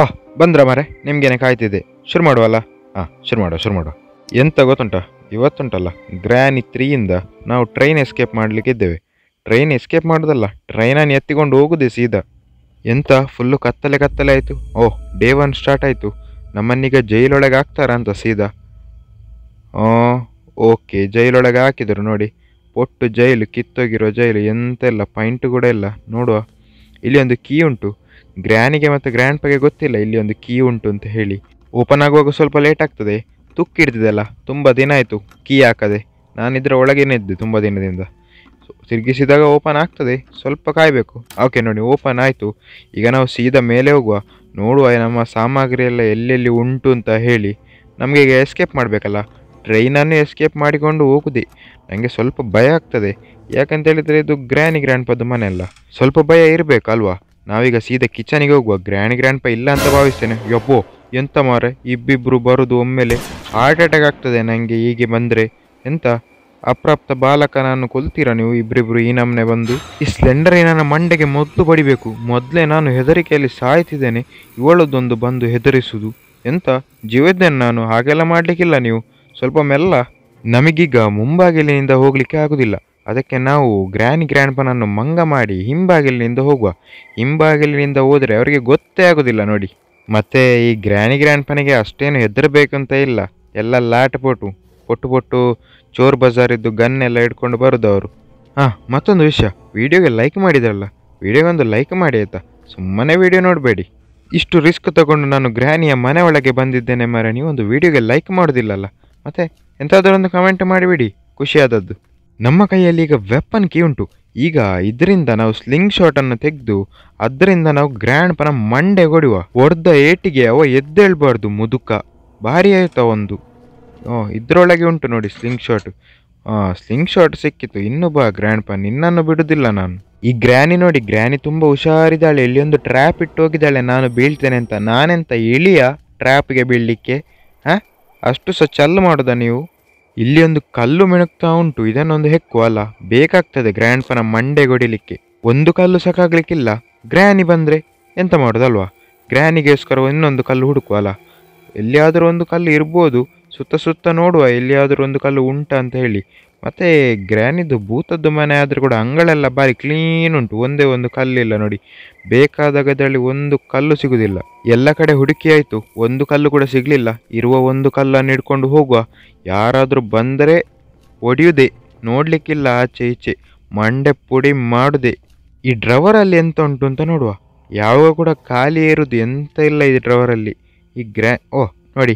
ಆ ಬಂದ್ರ ಮಾರೆ ನಿಮ್ಗೇನೆ ಕಾಯ್ತಿದೆ ಶುರು ಮಾಡುವಲ್ಲ ಹಾಂ ಶುರು ಮಾಡುವ ಶುರು ಮಾಡುವ ಎಂತ ಗೊತ್ತುಂಟ ಇವತ್ತುಂಟಲ್ಲ ಗ್ರ್ಯಾನಿ ತ್ರೀಯಿಂದ ನಾವು ಟ್ರೈನ್ ಎಸ್ಕೇಪ್ ಮಾಡಲಿಕ್ಕೆ ಇದ್ದೇವೆ ಟ್ರೈನ್ ಎಸ್ಕೇಪ್ ಮಾಡೋದಲ್ಲ ಟ್ರೈನನ್ನು ಎತ್ತಿಕೊಂಡು ಹೋಗುದೇ ಸೀದಾ ಎಂತ ಫುಲ್ಲು ಕತ್ತಲೆ ಕತ್ತಲೆ ಆಯಿತು ಓಹ್ ಡೇ ಒನ್ ಸ್ಟಾರ್ಟ್ ಆಯಿತು ನಮ್ಮನ್ನೀಗ ಜೈಲೊಳಗೆ ಹಾಕ್ತಾರ ಅಂತ ಸೀದಾ ಓಕೆ ಜೈಲೊಳಗೆ ಹಾಕಿದರು ನೋಡಿ ಪೊಟ್ಟು ಜೈಲು ಕಿತ್ತೋಗಿರೋ ಜೈಲು ಎಂತೆಲ್ಲ ಪಾಯಿಂಟು ಕೂಡ ಇಲ್ಲ ನೋಡುವ ಇಲ್ಲಿ ಒಂದು ಕೀ ಉಂಟು ಗ್ರ್ಯಾನಿಗೆ ಮತ್ತು ಗ್ರ್ಯಾಂಡ್ ಪಗೆ ಗೊತ್ತಿಲ್ಲ ಇಲ್ಲಿ ಒಂದು ಕೀ ಉಂಟು ಅಂತ ಹೇಳಿ ಓಪನ್ ಆಗುವಾಗ ಸ್ವಲ್ಪ ಲೇಟ್ ಆಗ್ತದೆ ಅಲ್ಲ ತುಂಬ ದಿನ ಆಯಿತು ಕೀ ಹಾಕದೆ ನಾನಿದ್ರ ಒಳಗೇನೆ ಇದ್ದೆ ತುಂಬ ದಿನದಿಂದ ತಿರುಗಿಸಿದಾಗ ಓಪನ್ ಆಗ್ತದೆ ಸ್ವಲ್ಪ ಕಾಯಬೇಕು ಓಕೆ ನೋಡಿ ಓಪನ್ ಆಯಿತು ಈಗ ನಾವು ಸೀದಾ ಮೇಲೆ ಹೋಗುವ ನೋಡುವ ನಮ್ಮ ಸಾಮಗ್ರಿ ಎಲ್ಲ ಎಲ್ಲೆಲ್ಲಿ ಉಂಟು ಅಂತ ಹೇಳಿ ನಮಗೆ ಈಗ ಎಸ್ಕೇಪ್ ಮಾಡಬೇಕಲ್ಲ ಟ್ರೈನನ್ನು ಎಸ್ಕೇಪ್ ಮಾಡಿಕೊಂಡು ಹೋಗುದೆ ನನಗೆ ಸ್ವಲ್ಪ ಭಯ ಆಗ್ತದೆ ಯಾಕಂತ ಹೇಳಿದರೆ ಇದು ಗ್ರ್ಯಾನಿ ಗ್ರ್ಯಾಂಡ್ ಪದ್ದು ಮನೆ ಅಲ್ಲ ಸ್ವಲ್ಪ ಭಯ ಇರಬೇಕಲ್ವಾ ನಾವೀಗ ಸೀದಾ ಕಿಚನಿಗೆ ಹೋಗುವ ಗ್ರ್ಯಾಂಡ್ ಗ್ರ್ಯಾಂಡ್ ಪೈ ಇಲ್ಲ ಅಂತ ಭಾವಿಸ್ತೇನೆ ಯಪ್ಪೋ ಎಂತ ಮಾರೆ ಇಬ್ಬಿಬ್ರು ಬರೋದು ಒಮ್ಮೆಲೆ ಹಾರ್ಟ್ ಅಟ್ಯಾಕ್ ಆಗ್ತದೆ ನನಗೆ ಹೀಗೆ ಬಂದರೆ ಎಂತ ಅಪ್ರಾಪ್ತ ನಾನು ಕೊಲ್ತೀರಾ ನೀವು ಇಬ್ಬರಿಬ್ರು ಈ ನಮ್ಮನೆ ಬಂದು ಈ ಸ್ಲೆಂಡರ್ ನನ್ನ ಮಂಡೆಗೆ ಮೊದಲು ಬಡಿಬೇಕು ಮೊದಲೇ ನಾನು ಹೆದರಿಕೆಯಲ್ಲಿ ಸಾಯ್ತಿದ್ದೇನೆ ಇವಳದೊಂದು ಬಂದು ಹೆದರಿಸುವುದು ಎಂತ ಜೀವದ್ದೇನೆ ನಾನು ಹಾಗೆಲ್ಲ ಮಾಡಲಿಕ್ಕಿಲ್ಲ ನೀವು ಸ್ವಲ್ಪ ಮೆಲ್ಲ ನಮಗೀಗ ಮುಂಬಾಗಿಲಿನಿಂದ ಹೋಗಲಿಕ್ಕೆ ಆಗುದಿಲ್ಲ ಅದಕ್ಕೆ ನಾವು ಗ್ರ್ಯಾನಿ ಗ್ರ್ಯಾಂಡ್ಪನನ್ನು ಮಂಗ ಮಾಡಿ ಹಿಂಬಾಗಿಲಿನಿಂದ ಹೋಗುವ ಹಿಂಬಾಗಿಲಿನಿಂದ ಹೋದರೆ ಅವರಿಗೆ ಗೊತ್ತೇ ಆಗೋದಿಲ್ಲ ನೋಡಿ ಮತ್ತು ಈ ಗ್ರ್ಯಾನಿ ಗ್ರ್ಯಾಂಡ್ಪನಿಗೆ ಅಷ್ಟೇನು ಹೆದರಬೇಕಂತ ಇಲ್ಲ ಎಲ್ಲ ಲಾಟ್ ಪೊಟು ಪೊಟ್ಟು ಪೊಟ್ಟು ಚೋರ್ ಬಜಾರಿದ್ದು ಗನ್ ಎಲ್ಲ ಹಿಡ್ಕೊಂಡು ಬರೋದು ಅವರು ಹಾಂ ಮತ್ತೊಂದು ವಿಷಯ ವೀಡಿಯೋಗೆ ಲೈಕ್ ಮಾಡಿದ್ರಲ್ಲ ಒಂದು ಲೈಕ್ ಮಾಡಿ ಆಯಿತಾ ಸುಮ್ಮನೆ ವೀಡಿಯೋ ನೋಡಬೇಡಿ ಇಷ್ಟು ರಿಸ್ಕ್ ತಗೊಂಡು ನಾನು ಗ್ರ್ಯಾನಿಯ ಮನೆ ಒಳಗೆ ಬಂದಿದ್ದೇನೆ ಮರ ನೀವು ಒಂದು ವೀಡಿಯೋಗೆ ಲೈಕ್ ಮಾಡೋದಿಲ್ಲಲ್ಲ ಮತ್ತು ಎಂಥಾದರೂ ಒಂದು ಕಮೆಂಟ್ ಮಾಡಿಬಿಡಿ ಖುಷಿಯಾದದ್ದು ನಮ್ಮ ಕೈಯಲ್ಲಿ ಈಗ ವೆಪನ್ ಕೀ ಉಂಟು ಈಗ ಇದರಿಂದ ನಾವು ಸ್ಲಿಂಗ್ ಶಾಟನ್ನು ತೆಗೆದು ಅದರಿಂದ ನಾವು ಗ್ರ್ಯಾಂಡ್ ಪನ ಮಂಡೆ ಹೊಡೆಯುವ ಹೊಡೆದ ಏಟಿಗೆ ಅವ ಎದ್ದೇಳ್ಬಾರ್ದು ಮುದುಕ ಭಾರಿ ಆಯ್ತಾ ಒಂದು ಇದರೊಳಗೆ ಉಂಟು ನೋಡಿ ಸ್ಲಿಂಗ್ ಶಾಟ್ ಸ್ಲಿಂಗ್ ಶಾಟ್ ಸಿಕ್ಕಿತು ಇನ್ನು ಬಾ ಗ್ರ್ಯಾಂಡ್ ಪನ್ ನಿನ್ನನ್ನು ಬಿಡುದಿಲ್ಲ ನಾನು ಈ ಗ್ರ್ಯಾನಿ ನೋಡಿ ಗ್ರ್ಯಾನಿ ತುಂಬ ಹುಷಾರಿದ್ದಾಳೆ ಇಲ್ಲಿ ಒಂದು ಟ್ರ್ಯಾಪ್ ಇಟ್ಟು ಹೋಗಿದ್ದಾಳೆ ನಾನು ಬೀಳ್ತೇನೆ ಅಂತ ನಾನೆಂತ ಇಳಿಯ ಟ್ರ್ಯಾಪ್ಗೆ ಬೀಳಲಿಕ್ಕೆ ಹಾಂ ಅಷ್ಟು ಸಹ ಚಲ್ ಮಾಡೋದ ನೀವು ಇಲ್ಲಿ ಒಂದು ಕಲ್ಲು ಮಿಣುಕ್ತಾ ಉಂಟು ಇದನ್ನೊಂದು ಹೆಕ್ಕು ಅಲ್ಲ ಬೇಕಾಗ್ತದೆ ಗ್ರ್ಯಾಂಡ್ ಮಂಡೆ ಹೊಡಿಲಿಕ್ಕೆ ಒಂದು ಕಲ್ಲು ಸಾಕಾಗ್ಲಿಕ್ಕಿಲ್ಲ ಗ್ರ್ಯಾನಿ ಬಂದರೆ ಎಂತ ಮಾಡೋದಲ್ವಾ ಗ್ರ್ಯಾನಿಗೋಸ್ಕರ ಇನ್ನೊಂದು ಕಲ್ಲು ಹುಡುಕುವಲ್ಲ ಎಲ್ಲಿಯಾದರೂ ಒಂದು ಕಲ್ಲು ಇರ್ಬೋದು ಸುತ್ತ ಸುತ್ತ ನೋಡುವ ಎಲ್ಲಿಯಾದರೂ ಒಂದು ಕಲ್ಲು ಉಂಟ ಅಂತ ಹೇಳಿ ಮತ್ತೆ ಗ್ರ್ಯಾನಿದ್ದು ಭೂತದ್ದು ಮನೆ ಆದರೂ ಕೂಡ ಅಂಗಳೆಲ್ಲ ಬಾರಿ ಕ್ಲೀನ್ ಉಂಟು ಒಂದೇ ಒಂದು ಕಲ್ಲಿಲ್ಲ ನೋಡಿ ಬೇಕಾದ ಒಂದು ಕಲ್ಲು ಸಿಗುವುದಿಲ್ಲ ಎಲ್ಲ ಕಡೆ ಹುಡುಕಿ ಆಯಿತು ಒಂದು ಕಲ್ಲು ಕೂಡ ಸಿಗಲಿಲ್ಲ ಇರುವ ಒಂದು ಕಲ್ಲನ್ನು ಹಿಡ್ಕೊಂಡು ಹೋಗುವ ಯಾರಾದರೂ ಬಂದರೆ ಒಡೆಯುವುದೇ ನೋಡಲಿಕ್ಕಿಲ್ಲ ಆಚೆ ಈಚೆ ಮಂಡೆ ಪುಡಿ ಮಾಡುದೆ ಈ ಡ್ರವರಲ್ಲಿ ಎಂತ ಉಂಟು ಅಂತ ನೋಡುವ ಯಾವಾಗ ಕೂಡ ಖಾಲಿ ಇರುವುದು ಎಂತ ಇಲ್ಲ ಈ ಡ್ರವರಲ್ಲಿ ಈ ಗ್ರ್ಯಾ ಓ ನೋಡಿ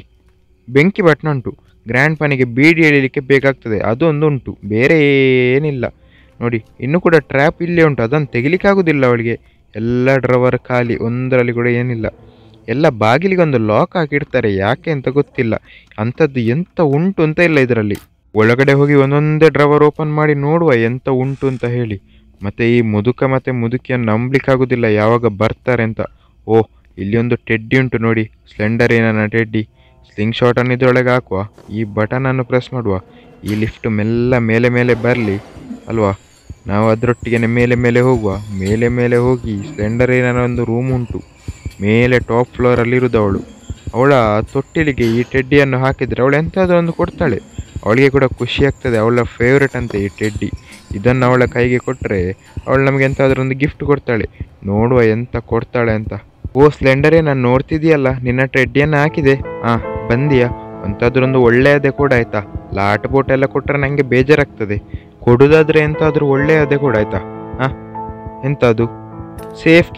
ಬೆಂಕಿ ಬಟ್ನ ಉಂಟು ಗ್ರ್ಯಾಂಡ್ ಫನಿಗೆ ಬೀಡಿ ಎಳಿಲಿಕ್ಕೆ ಬೇಕಾಗ್ತದೆ ಅದೊಂದು ಉಂಟು ಬೇರೆ ಏನಿಲ್ಲ ನೋಡಿ ಇನ್ನು ಕೂಡ ಟ್ರ್ಯಾಪ್ ಇಲ್ಲೇ ಉಂಟು ಅದನ್ನು ಆಗೋದಿಲ್ಲ ಅವಳಿಗೆ ಎಲ್ಲ ಡ್ರವರ್ ಖಾಲಿ ಒಂದರಲ್ಲಿ ಕೂಡ ಏನಿಲ್ಲ ಎಲ್ಲ ಒಂದು ಲಾಕ್ ಹಾಕಿಡ್ತಾರೆ ಯಾಕೆ ಅಂತ ಗೊತ್ತಿಲ್ಲ ಅಂಥದ್ದು ಎಂಥ ಉಂಟು ಅಂತ ಇಲ್ಲ ಇದರಲ್ಲಿ ಒಳಗಡೆ ಹೋಗಿ ಒಂದೊಂದೇ ಡ್ರವರ್ ಓಪನ್ ಮಾಡಿ ನೋಡುವ ಎಂಥ ಉಂಟು ಅಂತ ಹೇಳಿ ಮತ್ತು ಈ ಮುದುಕ ಮತ್ತು ಮುದುಕಿಯನ್ನು ನಂಬಲಿಕ್ಕಾಗೋದಿಲ್ಲ ಯಾವಾಗ ಬರ್ತಾರೆ ಅಂತ ಓಹ್ ಇಲ್ಲಿ ಒಂದು ಟೆಡ್ಡಿ ಉಂಟು ನೋಡಿ ಸ್ಲೆಂಡರ್ ಏನನ ಟೆಡ್ಡಿ ಸ್ಲಿಂಗ್ ಶಾಟನ್ನು ಇದರೊಳಗೆ ಹಾಕುವ ಈ ಬಟನನ್ನು ಪ್ರೆಸ್ ಮಾಡುವ ಈ ಲಿಫ್ಟ್ ಮೆಲ್ಲ ಮೇಲೆ ಮೇಲೆ ಬರಲಿ ಅಲ್ವಾ ನಾವು ಅದರೊಟ್ಟಿಗೆ ಮೇಲೆ ಮೇಲೆ ಹೋಗುವ ಮೇಲೆ ಮೇಲೆ ಹೋಗಿ ಸ್ಲೆಂಡರ್ ಏನೋ ಒಂದು ರೂಮ್ ಉಂಟು ಮೇಲೆ ಟಾಪ್ ಅವಳು ಅವಳ ತೊಟ್ಟಿಲಿಗೆ ಈ ಟೆಡ್ಡಿಯನ್ನು ಹಾಕಿದರೆ ಅವಳು ಎಂತಾದ್ರೂ ಒಂದು ಕೊಡ್ತಾಳೆ ಅವಳಿಗೆ ಕೂಡ ಖುಷಿ ಆಗ್ತದೆ ಅವಳ ಫೇವ್ರೇಟ್ ಅಂತ ಈ ಟೆಡ್ಡಿ ಇದನ್ನು ಅವಳ ಕೈಗೆ ಕೊಟ್ಟರೆ ಅವಳು ನಮಗೆ ಎಂಥಾದರೂ ಒಂದು ಗಿಫ್ಟ್ ಕೊಡ್ತಾಳೆ ನೋಡುವ ಎಂತ ಕೊಡ್ತಾಳೆ ಅಂತ ಓ ಸ್ಲೆಂಡರೇ ನಾನು ನೋಡ್ತಿದ್ದೀಯಲ್ಲ ನಿನ್ನ ಟೆಡ್ಡಿಯನ್ನು ಹಾಕಿದೆ ಹಾಂ ಬಂದಿಯಾ ಅಂಥದ್ರೊಂದು ಒಳ್ಳೆಯದೇ ಕೂಡ ಆಯಿತಾ ಲಾಟ್ ಬೋಟ್ ಎಲ್ಲ ಕೊಟ್ಟರೆ ನನಗೆ ಬೇಜಾರಾಗ್ತದೆ ಕೊಡೋದಾದರೆ ಎಂತಾದರೂ ಒಳ್ಳೆಯದೇ ಕೂಡ ಆಯಿತಾ ಹಾಂ ಎಂಥದ್ದು ಸೇಫ್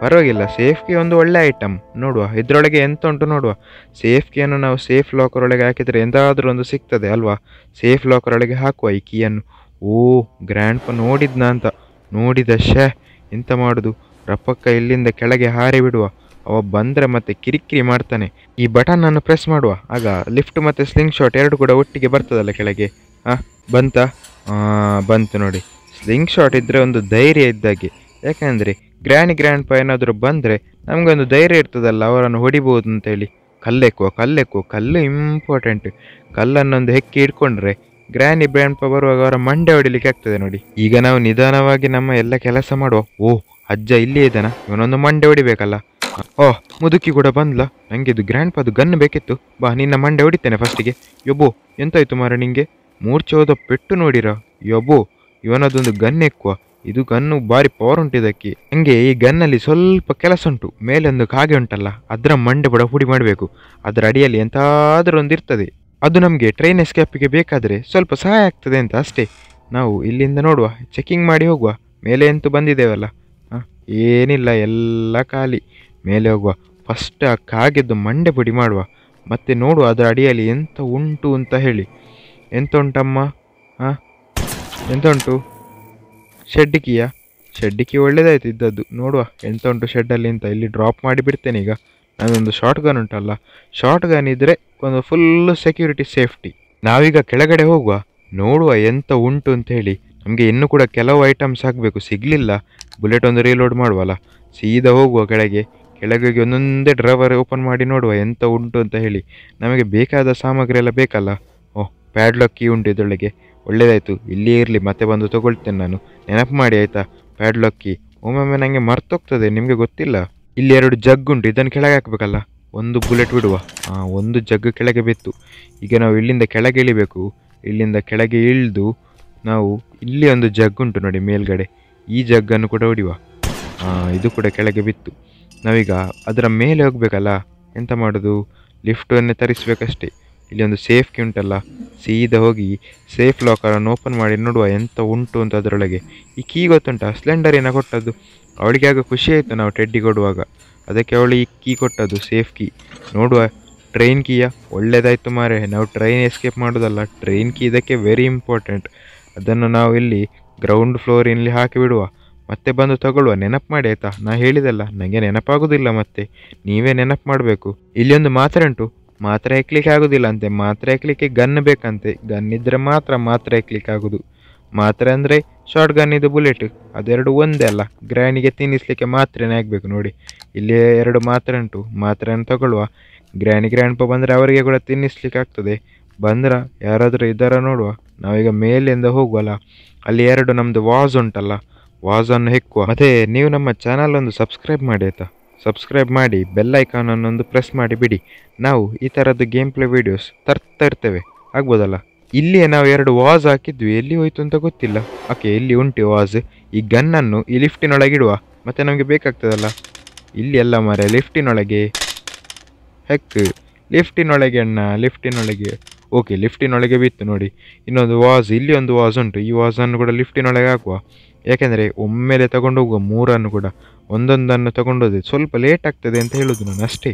ಪರವಾಗಿಲ್ಲ ಸೇಫ್ಗೆ ಒಂದು ಒಳ್ಳೆ ಐಟಮ್ ನೋಡುವ ಇದರೊಳಗೆ ಎಂತ ಉಂಟು ನೋಡುವ ಸೇಫ್ಕಿಯನ್ನು ನಾವು ಸೇಫ್ ಲಾಕರ್ ಒಳಗೆ ಹಾಕಿದರೆ ಎಂದಾದರೂ ಒಂದು ಸಿಗ್ತದೆ ಅಲ್ವಾ ಸೇಫ್ ಲಾಕರ್ ಒಳಗೆ ಹಾಕುವ ಈ ಕೀಯನ್ನು ಓ ಗ್ರ್ಯಾಂಡ್ ಪ ನೋಡಿದ್ನ ಅಂತ ನೋಡಿದ ಶ ಎಂತ ಮಾಡುದು ರಪ್ಪಕ್ಕ ಇಲ್ಲಿಂದ ಕೆಳಗೆ ಹಾರಿ ಬಿಡುವ ಅವ ಬಂದರೆ ಮತ್ತೆ ಕಿರಿಕಿರಿ ಮಾಡ್ತಾನೆ ಈ ಅನ್ನು ಪ್ರೆಸ್ ಮಾಡುವ ಆಗ ಲಿಫ್ಟ್ ಮತ್ತು ಸ್ಲಿಂಗ್ ಶಾಟ್ ಎರಡು ಕೂಡ ಒಟ್ಟಿಗೆ ಬರ್ತದಲ್ಲ ಕೆಳಗೆ ಹಾಂ ಬಂತಾ ಬಂತು ನೋಡಿ ಸ್ಲಿಂಗ್ ಶಾಟ್ ಇದ್ರೆ ಒಂದು ಧೈರ್ಯ ಇದ್ದಾಗೆ ಯಾಕೆಂದರೆ ಗ್ರ್ಯಾಂಡ್ ಗ್ರ್ಯಾಂಡ್ ಪ ಏನಾದರೂ ಬಂದರೆ ನಮಗೊಂದು ಧೈರ್ಯ ಇರ್ತದಲ್ಲ ಅವರನ್ನು ಹೊಡಿಬೋದು ಅಂತೇಳಿ ಕಲ್ಲೆಕ್ಕುವ ಕಲ್ಲೆಕ್ಕುವ ಕಲ್ಲು ಇಂಪಾರ್ಟೆಂಟ್ ಕಲ್ಲನ್ನೊಂದು ಹೆಕ್ಕಿ ಇಟ್ಕೊಂಡ್ರೆ ಗ್ರ್ಯಾನಿ ಬ್ರ್ಯಾಂಡ್ ಪವರ್ ಬರುವಾಗ ಅವರ ಮಂಡೆ ಹೊಡಿಲಿಕ್ಕೆ ಆಗ್ತದೆ ನೋಡಿ ಈಗ ನಾವು ನಿಧಾನವಾಗಿ ನಮ್ಮ ಎಲ್ಲ ಕೆಲಸ ಮಾಡುವ ಓಹ್ ಅಜ್ಜ ಇಲ್ಲಿ ಇದ್ದಾನ ಇವನೊಂದು ಮಂಡೆ ಹೊಡಿಬೇಕಲ್ಲ ಓ ಮುದುಕಿ ಕೂಡ ಬಂದ್ಲ ನಂಗೆ ಇದು ಗ್ರ್ಯಾಂಡ್ ಪಾದು ಗನ್ ಬೇಕಿತ್ತು ಬಾ ನಿನ್ನ ಮಂಡೆ ಹೊಡಿತೇನೆ ಫಸ್ಟಿಗೆ ಯೊಬ್ಬೋ ಎಂತಾಯ್ತು ಮಾರ ನಿಂಗೆ ಮೂರ್ಛೆ ಹೋದ ಪೆಟ್ಟು ನೋಡಿರ ಯೊಬ್ಬೋ ಇವನದೊಂದು ಗನ್ ಎಕ್ಕುವ ಇದು ಗನ್ನು ಭಾರಿ ಪವರ್ ಉಂಟು ಇದಕ್ಕೆ ಹಂಗೆ ಈ ಗನ್ನಲ್ಲಿ ಸ್ವಲ್ಪ ಕೆಲಸ ಉಂಟು ಮೇಲೊಂದು ಕಾಗೆ ಉಂಟಲ್ಲ ಅದರ ಮಂಡೆ ಬಡ ಹುಡಿ ಮಾಡಬೇಕು ಅದರ ಅಡಿಯಲ್ಲಿ ಎಂತಾದರೂ ಒಂದು ಇರ್ತದೆ ಅದು ನಮಗೆ ಟ್ರೈನ್ ಎಸ್ಕೇಪ್ಗೆ ಬೇಕಾದರೆ ಸ್ವಲ್ಪ ಸಹಾಯ ಆಗ್ತದೆ ಅಂತ ಅಷ್ಟೇ ನಾವು ಇಲ್ಲಿಂದ ನೋಡುವ ಚೆಕಿಂಗ್ ಮಾಡಿ ಹೋಗುವ ಮೇಲೆ ಅಂತೂ ಬಂದಿದ್ದೇವಲ್ಲ ಏನಿಲ್ಲ ಎಲ್ಲ ಖಾಲಿ ಮೇಲೆ ಹೋಗುವ ಫಸ್ಟ್ ಆ ಕಾಗೆದ್ದು ಮಂಡೆ ಪುಡಿ ಮಾಡುವ ಮತ್ತೆ ನೋಡು ಅದರ ಅಡಿಯಲ್ಲಿ ಎಂತ ಉಂಟು ಅಂತ ಹೇಳಿ ಎಂತ ಉಂಟಮ್ಮ ಹಾಂ ಎಂತ ಉಂಟು ಶೆಡ್ಡಿಕಿಯ ಶೆಡ್ಡಿಕಿ ಒಳ್ಳೇದಾಯ್ತು ಇದ್ದದ್ದು ನೋಡುವ ಎಂತ ಉಂಟು ಶೆಡ್ಡಲ್ಲಿ ಅಂತ ಇಲ್ಲಿ ಡ್ರಾಪ್ ಮಾಡಿ ಬಿಡ್ತೇನೆ ಈಗ ನನ್ನೊಂದು ಶಾರ್ಟ್ ಗನ್ ಉಂಟಲ್ಲ ಶಾರ್ಟ್ ಗನ್ ಇದ್ದರೆ ಒಂದು ಫುಲ್ಲು ಸೆಕ್ಯೂರಿಟಿ ಸೇಫ್ಟಿ ನಾವೀಗ ಕೆಳಗಡೆ ಹೋಗುವ ನೋಡುವ ಎಂತ ಉಂಟು ಅಂತ ಹೇಳಿ ನಮಗೆ ಇನ್ನೂ ಕೂಡ ಕೆಲವು ಐಟಮ್ಸ್ ಆಗಬೇಕು ಸಿಗಲಿಲ್ಲ ಬುಲೆಟ್ ಒಂದು ರೀಲೋಡ್ ಮಾಡುವಲ್ಲ ಸೀದಾ ಹೋಗುವ ಕೆಳಗೆ ಕೆಳಗೆ ಒಂದೊಂದೇ ಡ್ರೈವರ್ ಓಪನ್ ಮಾಡಿ ನೋಡುವ ಎಂತ ಉಂಟು ಅಂತ ಹೇಳಿ ನಮಗೆ ಬೇಕಾದ ಸಾಮಗ್ರಿ ಎಲ್ಲ ಬೇಕಲ್ಲ ಓಹ್ ಪ್ಯಾಡ್ಲಾಕ್ ಕೀ ಉಂಟು ಇದರೊಳಗೆ ಒಳ್ಳೇದಾಯ್ತು ಇಲ್ಲಿಯೇ ಇರಲಿ ಮತ್ತೆ ಬಂದು ತಗೊಳ್ತೇನೆ ನಾನು ನೆನಪು ಮಾಡಿ ಆಯಿತಾ ಪ್ಯಾಡ್ಲಾಕ್ ಕೀ ಒಮ್ಮೊಮ್ಮೆ ನನಗೆ ಮರ್ತೋಗ್ತದೆ ನಿಮಗೆ ಗೊತ್ತಿಲ್ಲ ಇಲ್ಲಿ ಎರಡು ಜಗ್ ಉಂಟು ಇದನ್ನು ಕೆಳಗೆ ಹಾಕಬೇಕಲ್ಲ ಒಂದು ಬುಲೆಟ್ ಬಿಡುವ ಹಾಂ ಒಂದು ಜಗ್ ಕೆಳಗೆ ಬಿತ್ತು ಈಗ ನಾವು ಇಲ್ಲಿಂದ ಕೆಳಗೆ ಇಳಿಬೇಕು ಇಲ್ಲಿಂದ ಕೆಳಗೆ ಇಳಿದು ನಾವು ಇಲ್ಲಿ ಒಂದು ಜಗ್ ಉಂಟು ನೋಡಿ ಮೇಲ್ಗಡೆ ಈ ಜಗ್ಗನ್ನು ಕೂಡ ಹೊಡಿವ ಇದು ಕೂಡ ಕೆಳಗೆ ಬಿತ್ತು ನಾವೀಗ ಅದರ ಮೇಲೆ ಹೋಗಬೇಕಲ್ಲ ಎಂತ ಮಾಡೋದು ಲಿಫ್ಟನ್ನೇ ತರಿಸಬೇಕಷ್ಟೇ ಇಲ್ಲಿ ಒಂದು ಸೇಫ್ ಕಿ ಉಂಟಲ್ಲ ಸೀದಾ ಹೋಗಿ ಸೇಫ್ ಲಾಕರನ್ನು ಓಪನ್ ಮಾಡಿ ನೋಡುವ ಎಂತ ಉಂಟು ಅಂತ ಅದರೊಳಗೆ ಈ ಕೀ ಗೊತ್ತುಂಟಾ ಸ್ಲೆಂಡರ್ ಏನೋ ಕೊಟ್ಟದ್ದು ಅವಳಿಗೆ ಆಗ ಖುಷಿ ಆಯಿತು ನಾವು ಟೆಡ್ಡಿ ಕೊಡುವಾಗ ಅದಕ್ಕೆ ಅವಳು ಈ ಕೀ ಕೊಟ್ಟದ್ದು ಸೇಫ್ ಕೀ ನೋಡುವ ಟ್ರೈನ್ ಕೀಯ ಒಳ್ಳೇದಾಯಿತು ಮಾರೆ ನಾವು ಟ್ರೈನ್ ಎಸ್ಕೇಪ್ ಮಾಡೋದಲ್ಲ ಟ್ರೈನ್ ಕೀ ಇದಕ್ಕೆ ವೆರಿ ಇಂಪಾರ್ಟೆಂಟ್ ಅದನ್ನು ನಾವು ಇಲ್ಲಿ ಗ್ರೌಂಡ್ ಫ್ಲೋರಿನಲ್ಲಿ ಹಾಕಿ ಬಿಡುವ ಮತ್ತೆ ಬಂದು ತಗೊಳ್ಳುವ ನೆನಪು ಮಾಡಿ ಆಯ್ತಾ ನಾ ಹೇಳಿದಲ್ಲ ನನಗೆ ನೆನಪಾಗೋದಿಲ್ಲ ಮತ್ತೆ ನೀವೇ ನೆನಪು ಮಾಡಬೇಕು ಒಂದು ಮಾತ್ರೆ ಉಂಟು ಮಾತ್ರೆ ಹಾಕ್ಲಿಕ್ಕೆ ಆಗೋದಿಲ್ಲ ಅಂತೆ ಮಾತ್ರೆ ಹಾಕ್ಲಿಕ್ಕೆ ಗನ್ ಬೇಕಂತೆ ಗನ್ ಇದ್ದರೆ ಮಾತ್ರ ಮಾತ್ರೆ ಹೆಕ್ಲಿಕ್ಕೆ ಆಗೋದು ಮಾತ್ರೆ ಅಂದರೆ ಶಾರ್ಟ್ ಗನ್ ಇದು ಬುಲೆಟ್ ಅದೆರಡು ಒಂದೇ ಅಲ್ಲ ಗ್ರ್ಯಾಂಡಿಗೆ ತಿನ್ನಿಸ್ಲಿಕ್ಕೆ ಮಾತ್ರೆನೇ ಆಗಬೇಕು ನೋಡಿ ಇಲ್ಲಿ ಎರಡು ಮಾತ್ರೆ ಉಂಟು ಮಾತ್ರೆನ ತಗೊಳ್ಳುವ ಗ್ರ್ಯಾನಿ ಗ್ರ್ಯಾಂಡ್ ಬಂದರೆ ಅವರಿಗೆ ಕೂಡ ತಿನ್ನಿಸ್ಲಿಕ್ಕೆ ಆಗ್ತದೆ ಬಂದ್ರ ಯಾರಾದರೂ ಇದ್ದಾರ ನೋಡುವ ನಾವೀಗ ಮೇಲಿಂದ ಹೋಗುವಲ್ಲ ಅಲ್ಲಿ ಎರಡು ನಮ್ಮದು ವಾಜ್ ಉಂಟಲ್ಲ ವಾಸನ್ನು ಹೆಕ್ಕುವ ಮತ್ತೆ ನೀವು ನಮ್ಮ ಚಾನಲ್ ಒಂದು ಸಬ್ಸ್ಕ್ರೈಬ್ ಮಾಡಿ ಆಯ್ತಾ ಸಬ್ಸ್ಕ್ರೈಬ್ ಮಾಡಿ ಬೆಲ್ ಐಕಾನನ್ನೊಂದು ಪ್ರೆಸ್ ಮಾಡಿ ಬಿಡಿ ನಾವು ಈ ಥರದ್ದು ಗೇಮ್ ಪ್ಲೇ ವಿಡಿಯೋಸ್ ತರ್ತಾ ಇರ್ತೇವೆ ಆಗ್ಬೋದಲ್ಲ ಇಲ್ಲಿಯೇ ನಾವು ಎರಡು ವಾಜ್ ಹಾಕಿದ್ವಿ ಎಲ್ಲಿ ಹೋಯ್ತು ಅಂತ ಗೊತ್ತಿಲ್ಲ ಓಕೆ ಇಲ್ಲಿ ಉಂಟು ವಾಜ್ ಈ ಗನ್ನನ್ನು ಈ ಲಿಫ್ಟಿನೊಳಗೆ ಇಡುವ ಮತ್ತೆ ನಮಗೆ ಬೇಕಾಗ್ತದಲ್ಲ ಇಲ್ಲಿ ಎಲ್ಲ ಮರ ಲಿಫ್ಟಿನೊಳಗೆ ಹೆಕ್ ಲಿಫ್ಟಿನೊಳಗೆ ಅಣ್ಣ ಲಿಫ್ಟಿನೊಳಗೆ ಓಕೆ ಲಿಫ್ಟಿನೊಳಗೆ ಬಿತ್ತು ನೋಡಿ ಇನ್ನೊಂದು ವಾಜ್ ಇಲ್ಲಿ ಒಂದು ವಾಜ್ ಉಂಟು ಈ ವಾಜನ್ನು ಕೂಡ ಲಿಫ್ಟಿನೊಳಗೆ ಹಾಕುವ ಯಾಕೆಂದರೆ ಒಮ್ಮೆಲೆ ಹೋಗುವ ಮೂರನ್ನು ಕೂಡ ಒಂದೊಂದನ್ನು ತಗೊಂಡೋದ್ರೆ ಸ್ವಲ್ಪ ಲೇಟ್ ಆಗ್ತದೆ ಅಂತ ಹೇಳೋದು ನಾನು ಅಷ್ಟೇ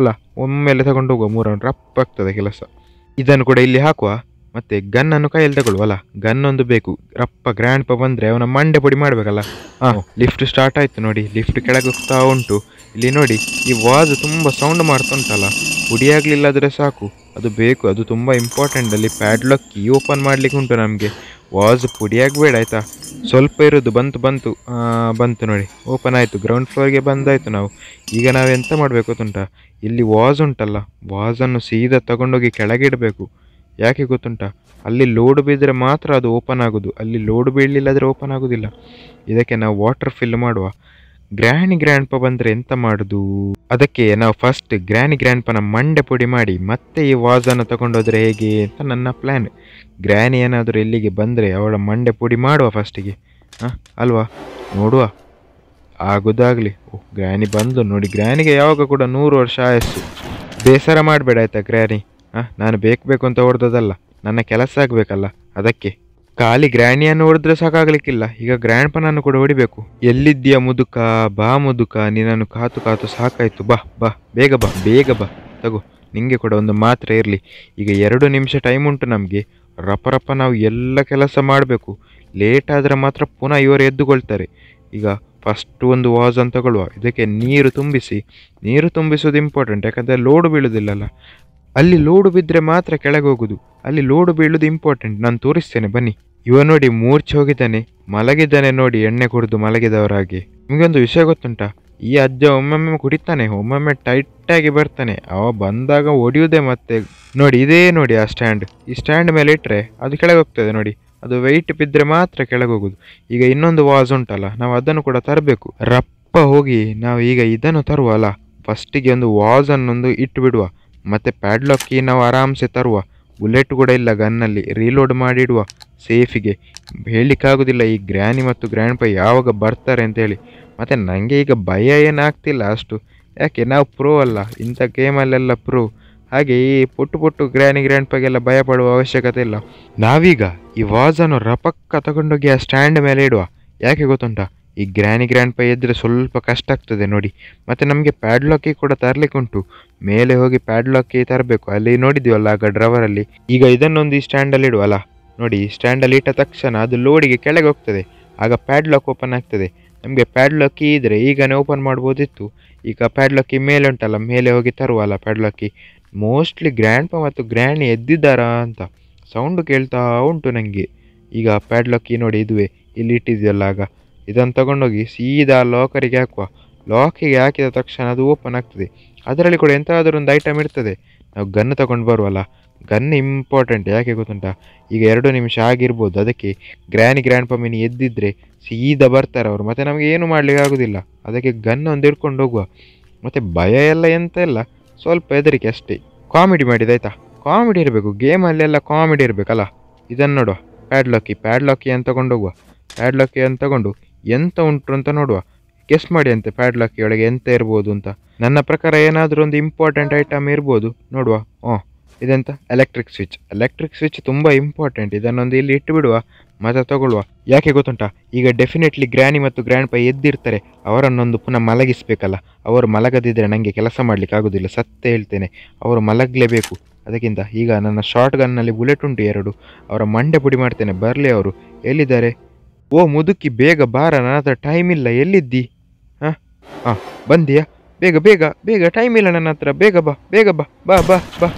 ಅಲ್ಲ ಒಮ್ಮೆಲೆ ತಗೊಂಡೋಗುವ ಮೂರನ್ನು ರಪ್ಪಾಗ್ತದೆ ಕೆಲಸ ಇದನ್ನು ಕೂಡ ಇಲ್ಲಿ ಹಾಕುವ ಮತ್ತು ಗನ್ನನ್ನು ಕೈಯಲ್ಲಿ ತಗೊಳ್ಳುವಲ್ಲ ಗನ್ ಒಂದು ಬೇಕು ರಪ್ಪ ಗ್ರ್ಯಾಂಡ್ ಪ ಬಂದರೆ ಅವನ ಮಂಡೆ ಪುಡಿ ಮಾಡಬೇಕಲ್ಲ ಹಾಂ ಲಿಫ್ಟ್ ಸ್ಟಾರ್ಟ್ ಆಯಿತು ನೋಡಿ ಲಿಫ್ಟ್ ಕೆಳಗೆ ಹೋಗ್ತಾ ಉಂಟು ಇಲ್ಲಿ ನೋಡಿ ಈ ವಾಜ್ ತುಂಬ ಸೌಂಡ್ ಮಾಡ್ತಾ ಉಂಟಲ್ಲ ಆಗ್ಲಿಲ್ಲ ಆದರೆ ಸಾಕು ಅದು ಬೇಕು ಅದು ತುಂಬ ಇಂಪಾರ್ಟೆಂಟ್ ಅಲ್ಲಿ ಪ್ಯಾಡ್ಲಾಕ್ ಕೀ ಓಪನ್ ಮಾಡಲಿಕ್ಕೆ ಉಂಟು ನಮಗೆ ವಾಜ್ ಆಗ್ಬೇಡ ಆಯಿತಾ ಸ್ವಲ್ಪ ಇರೋದು ಬಂತು ಬಂತು ಬಂತು ನೋಡಿ ಓಪನ್ ಆಯಿತು ಗ್ರೌಂಡ್ ಫ್ಲೋರ್ಗೆ ಬಂದಾಯಿತು ನಾವು ಈಗ ನಾವೆಂತ ಮಾಡಬೇಕು ಅಂತ ಇಲ್ಲಿ ವಾಜ್ ಉಂಟಲ್ಲ ವಾಜನ್ನು ಸೀದಾ ತಗೊಂಡೋಗಿ ಕೆಳಗಿಡಬೇಕು ಯಾಕೆ ಗೊತ್ತುಂಟ ಅಲ್ಲಿ ಲೋಡ್ ಬಿದ್ದರೆ ಮಾತ್ರ ಅದು ಓಪನ್ ಆಗೋದು ಅಲ್ಲಿ ಲೋಡ್ ಬೀಳಲಿಲ್ಲ ಆದರೆ ಓಪನ್ ಆಗೋದಿಲ್ಲ ಇದಕ್ಕೆ ನಾವು ವಾಟರ್ ಫಿಲ್ ಮಾಡುವ ಗ್ರ್ಯಾಣಿ ಗ್ರ್ಯಾಂಡ್ಪ ಬಂದರೆ ಎಂತ ಮಾಡೋದು ಅದಕ್ಕೆ ನಾವು ಫಸ್ಟ್ ಗ್ರ್ಯಾನಿ ಗ್ರ್ಯಾಂಡ್ಪನ ಮಂಡೆ ಪುಡಿ ಮಾಡಿ ಮತ್ತೆ ಈ ವಾಸನ್ನು ತಗೊಂಡೋದ್ರೆ ಹೇಗೆ ಅಂತ ನನ್ನ ಪ್ಲ್ಯಾನ್ ಗ್ರ್ಯಾನಿ ಏನಾದರೂ ಇಲ್ಲಿಗೆ ಬಂದರೆ ಅವಳ ಮಂಡೆ ಪುಡಿ ಮಾಡುವ ಫಸ್ಟಿಗೆ ಹಾಂ ಅಲ್ವಾ ನೋಡುವ ಆಗೋದಾಗಲಿ ಓಹ್ ಗ್ರ್ಯಾನಿ ಬಂದು ನೋಡಿ ಗ್ರ್ಯಾನಿಗೆ ಯಾವಾಗ ಕೂಡ ನೂರು ವರ್ಷ ಆಯಸ್ಸು ಬೇಸರ ಮಾಡಬೇಡ ಆಯಿತಾ ಗ್ರ್ಯಾನಿ ಹಾಂ ನಾನು ಬೇಕು ಬೇಕು ಅಂತ ಹೊಡೆದದಲ್ಲ ನನ್ನ ಕೆಲಸ ಆಗಬೇಕಲ್ಲ ಅದಕ್ಕೆ ಖಾಲಿ ಗ್ರ್ಯಾಂಡಿಯನ್ನು ಹೊಡೆದ್ರೆ ಸಾಕಾಗಲಿಕ್ಕಿಲ್ಲ ಈಗ ಗ್ರ್ಯಾಂಡ್ ಕೂಡ ಹೊಡಿಬೇಕು ಎಲ್ಲಿದ್ದೀಯ ಮುದುಕ ಬಾ ಮುದುಕ ನಿನ್ನನ್ನು ಕಾತು ಕಾತು ಸಾಕಾಯಿತು ಬಾ ಬಾ ಬೇಗ ಬಾ ಬೇಗ ಬಾ ತಗೋ ನಿಮಗೆ ಕೂಡ ಒಂದು ಮಾತ್ರ ಇರಲಿ ಈಗ ಎರಡು ನಿಮಿಷ ಟೈಮ್ ಉಂಟು ನಮಗೆ ರಪ ರಪ ನಾವು ಎಲ್ಲ ಕೆಲಸ ಮಾಡಬೇಕು ಲೇಟ್ ಆದರೆ ಮಾತ್ರ ಪುನಃ ಇವರು ಎದ್ದುಕೊಳ್ತಾರೆ ಈಗ ಫಸ್ಟ್ ಒಂದು ಅಂತ ತಗೊಳ್ಳುವ ಇದಕ್ಕೆ ನೀರು ತುಂಬಿಸಿ ನೀರು ತುಂಬಿಸೋದು ಇಂಪಾರ್ಟೆಂಟ್ ಯಾಕಂದರೆ ಲೋಡ್ ಬೀಳೋದಿಲ್ಲಲ್ಲ ಅಲ್ಲಿ ಲೋಡು ಬಿದ್ದರೆ ಮಾತ್ರ ಹೋಗುದು ಅಲ್ಲಿ ಲೋಡು ಬೀಳುದು ಇಂಪಾರ್ಟೆಂಟ್ ನಾನು ತೋರಿಸ್ತೇನೆ ಬನ್ನಿ ಇವ ನೋಡಿ ಮೂರ್ಛೆ ಹೋಗಿದ್ದಾನೆ ಮಲಗಿದ್ದಾನೆ ನೋಡಿ ಎಣ್ಣೆ ಕುಡಿದು ಮಲಗಿದವರ ಹಾಗೆ ನಿಮಗೊಂದು ವಿಷಯ ಗೊತ್ತುಂಟಾ ಈ ಅಜ್ಜ ಒಮ್ಮೊಮ್ಮೆ ಕುಡಿತಾನೆ ಒಮ್ಮೊಮ್ಮೆ ಟೈಟಾಗಿ ಬರ್ತಾನೆ ಅವ ಬಂದಾಗ ಒಡಿಯುವುದೇ ಮತ್ತೆ ನೋಡಿ ಇದೇ ನೋಡಿ ಆ ಸ್ಟ್ಯಾಂಡ್ ಈ ಸ್ಟ್ಯಾಂಡ್ ಮೇಲೆ ಇಟ್ಟರೆ ಅದು ಕೆಳಗೆ ಹೋಗ್ತದೆ ನೋಡಿ ಅದು ವೆಯ್ಟ್ ಬಿದ್ದರೆ ಮಾತ್ರ ಕೆಳಗೆ ಹೋಗುದು ಈಗ ಇನ್ನೊಂದು ವಾಸ್ ಉಂಟಲ್ಲ ನಾವು ಅದನ್ನು ಕೂಡ ತರಬೇಕು ರಪ್ಪ ಹೋಗಿ ನಾವು ಈಗ ಇದನ್ನು ತರುವಲ್ಲ ಫಸ್ಟಿಗೆ ಒಂದು ವಾಸನ್ನೊಂದು ಇಟ್ಟು ಬಿಡುವ ಮತ್ತು ಪ್ಯಾಡ್ಲಾಕ್ ಕೀ ನಾವು ಆರಾಮ್ಸೆ ತರುವ ಬುಲೆಟ್ ಕೂಡ ಇಲ್ಲ ಗನ್ನಲ್ಲಿ ರೀಲೋಡ್ ಮಾಡಿಡುವ ಸೇಫಿಗೆ ಹೇಳಲಿಕ್ಕಾಗೋದಿಲ್ಲ ಈ ಗ್ರ್ಯಾನಿ ಮತ್ತು ಗ್ರ್ಯಾಂಡ್ ಪೈ ಯಾವಾಗ ಬರ್ತಾರೆ ಅಂತೇಳಿ ಮತ್ತು ನನಗೆ ಈಗ ಭಯ ಏನಾಗ್ತಿಲ್ಲ ಅಷ್ಟು ಯಾಕೆ ನಾವು ಪ್ರೋ ಅಲ್ಲ ಇಂಥ ಗೇಮಲ್ಲೆಲ್ಲ ಪ್ರೋ ಹಾಗೆ ಈ ಪುಟ್ಟು ಪುಟ್ಟು ಗ್ರ್ಯಾನಿ ಗ್ರ್ಯಾಂಡ್ ಪೈಗೆಲ್ಲ ಭಯ ಪಡುವ ಅವಶ್ಯಕತೆ ಇಲ್ಲ ನಾವೀಗ ಈ ವಾಜನ್ನು ರಪಕ್ಕ ತಗೊಂಡೋಗಿ ಆ ಸ್ಟ್ಯಾಂಡ್ ಮೇಲೆ ಇಡುವ ಯಾಕೆ ಗೊತ್ತುಂಟಾ ಈ ಗ್ರ್ಯಾನಿ ಗ್ರ್ಯಾಂಡ್ ಪೈ ಇದ್ದರೆ ಸ್ವಲ್ಪ ಕಷ್ಟ ಆಗ್ತದೆ ನೋಡಿ ಮತ್ತು ನಮಗೆ ಪ್ಯಾಡ್ಲಾಕಿ ಕೂಡ ತರಲಿಕ್ಕೆ ಉಂಟು ಮೇಲೆ ಹೋಗಿ ಪ್ಯಾಡ್ ಲಾಕಿ ತರಬೇಕು ಅಲ್ಲಿ ನೋಡಿದ್ವಲ್ಲ ಆಗ ಡ್ರೈವರಲ್ಲಿ ಈಗ ಇದನ್ನೊಂದು ಈ ಸ್ಟ್ಯಾಂಡಲ್ಲಿ ಇಡುವಲ್ಲ ನೋಡಿ ಸ್ಟ್ಯಾಂಡಲ್ಲಿ ಇಟ್ಟ ತಕ್ಷಣ ಅದು ಲೋಡಿಗೆ ಕೆಳಗೆ ಹೋಗ್ತದೆ ಆಗ ಪ್ಯಾಡ್ ಲಾಕ್ ಓಪನ್ ಆಗ್ತದೆ ನಮಗೆ ಪ್ಯಾಡ್ ಲಾಕಿ ಇದ್ದರೆ ಈಗನೇ ಓಪನ್ ಮಾಡ್ಬೋದಿತ್ತು ಈಗ ಪ್ಯಾಡ್ ಲಾಕಿ ಮೇಲೆ ಉಂಟಲ್ಲ ಮೇಲೆ ಹೋಗಿ ತರುವಲ್ಲ ಪ್ಯಾಡ್ ಲಾಕಿ ಮೋಸ್ಟ್ಲಿ ಗ್ರ್ಯಾಂಡ್ ಪ ಮತ್ತು ಗ್ರ್ಯಾಂಡ್ ಎದ್ದಿದ್ದಾರಾ ಅಂತ ಸೌಂಡು ಕೇಳ್ತಾ ಉಂಟು ನನಗೆ ಈಗ ಪ್ಯಾಡ್ ಲಾಕಿ ನೋಡಿ ಇದುವೆ ಇಲ್ಲಿ ಇಟ್ಟಿದೆಯಲ್ಲ ಆಗ ಇದನ್ನು ತಗೊಂಡೋಗಿ ಸೀದಾ ಲಾಕರಿಗೆ ಹಾಕುವ ಲಾಕಿಗೆ ಹಾಕಿದ ತಕ್ಷಣ ಅದು ಓಪನ್ ಆಗ್ತದೆ ಅದರಲ್ಲಿ ಕೂಡ ಎಂತಾದರೂ ಒಂದು ಐಟಮ್ ಇರ್ತದೆ ನಾವು ಗನ್ ತಗೊಂಡು ಬರುವಲ್ಲ ಗನ್ ಇಂಪಾರ್ಟೆಂಟ್ ಯಾಕೆ ಗೊತ್ತುಂಟ ಈಗ ಎರಡು ನಿಮಿಷ ಆಗಿರ್ಬೋದು ಅದಕ್ಕೆ ಗ್ರ್ಯಾನಿ ಗ್ರ್ಯಾಂಡ್ ಪಮ್ಮಿನಿ ಎದ್ದಿದ್ರೆ ಸೀದಾ ಬರ್ತಾರೆ ಅವರು ಮತ್ತು ನಮಗೆ ಏನು ಮಾಡಲಿಕ್ಕೆ ಆಗೋದಿಲ್ಲ ಅದಕ್ಕೆ ಗನ್ ಒಂದು ಹಿಡ್ಕೊಂಡು ಹೋಗುವ ಮತ್ತು ಭಯ ಎಲ್ಲ ಎಂತ ಇಲ್ಲ ಸ್ವಲ್ಪ ಹೆದರಿಕೆ ಅಷ್ಟೇ ಕಾಮಿಡಿ ಮಾಡಿದಾಯ್ತಾ ಕಾಮಿಡಿ ಇರಬೇಕು ಗೇಮಲ್ಲೆಲ್ಲ ಕಾಮಿಡಿ ಇರಬೇಕಲ್ಲ ಇದನ್ನು ನೋಡುವ ಪ್ಯಾಡ್ಲಾಕಿ ಪ್ಯಾಡ್ಲಾಕಿ ಅಂತ ತಗೊಂಡು ಹೋಗುವ ಪ್ಯಾಡ್ಲಾಕಿ ಅಂತ ತಗೊಂಡು ಎಂತ ಉಂಟು ಅಂತ ನೋಡುವ ಕೆಸ್ ಮಾಡಿ ಅಂತೆ ಪ್ಯಾಡ್ಲಾಕ್ ಒಳಗೆ ಎಂತ ಇರ್ಬೋದು ಅಂತ ನನ್ನ ಪ್ರಕಾರ ಏನಾದರೂ ಒಂದು ಇಂಪಾರ್ಟೆಂಟ್ ಐಟಮ್ ಇರ್ಬೋದು ನೋಡುವ ಹ್ಞೂ ಇದೆಂತ ಎಲೆಕ್ಟ್ರಿಕ್ ಸ್ವಿಚ್ ಎಲೆಕ್ಟ್ರಿಕ್ ಸ್ವಿಚ್ ತುಂಬ ಇಂಪಾರ್ಟೆಂಟ್ ಇದನ್ನೊಂದು ಇಲ್ಲಿ ಇಟ್ಟು ಬಿಡುವ ಮತ್ತೆ ತಗೊಳ್ಳುವ ಯಾಕೆ ಗೊತ್ತುಂಟಾ ಈಗ ಡೆಫಿನೆಟ್ಲಿ ಗ್ರ್ಯಾನಿ ಮತ್ತು ಗ್ರ್ಯಾಂಡ್ ಪೈ ಎದ್ದಿರ್ತಾರೆ ಅವರನ್ನೊಂದು ಪುನಃ ಮಲಗಿಸ್ಬೇಕಲ್ಲ ಅವರು ಮಲಗದಿದ್ದರೆ ನನಗೆ ಕೆಲಸ ಮಾಡ್ಲಿಕ್ಕೆ ಆಗೋದಿಲ್ಲ ಸತ್ತೆ ಹೇಳ್ತೇನೆ ಅವರು ಮಲಗಲೇಬೇಕು ಅದಕ್ಕಿಂತ ಈಗ ನನ್ನ ಶಾರ್ಟ್ ಗನ್ನಲ್ಲಿ ಬುಲೆಟ್ ಉಂಟು ಎರಡು ಅವರ ಮಂಡೆ ಪುಡಿ ಮಾಡ್ತೇನೆ ಬರಲಿ ಅವರು ಎಲ್ಲಿದ್ದಾರೆ ಓ ಮುದುಕಿ ಬೇಗ ಬಾರ ನನ್ನ ಹತ್ರ ಟೈಮ್ ಇಲ್ಲ ಎಲ್ಲಿದ್ದಿ ಹಾಂ ಹಾಂ ಬಂದಿಯಾ ಬೇಗ ಬೇಗ ಬೇಗ ಟೈಮ್ ಇಲ್ಲ ನನ್ನ ಹತ್ರ ಬೇಗ ಬಾ ಬೇಗ ಬಾ ಬಾ ಬಾ ಬಾ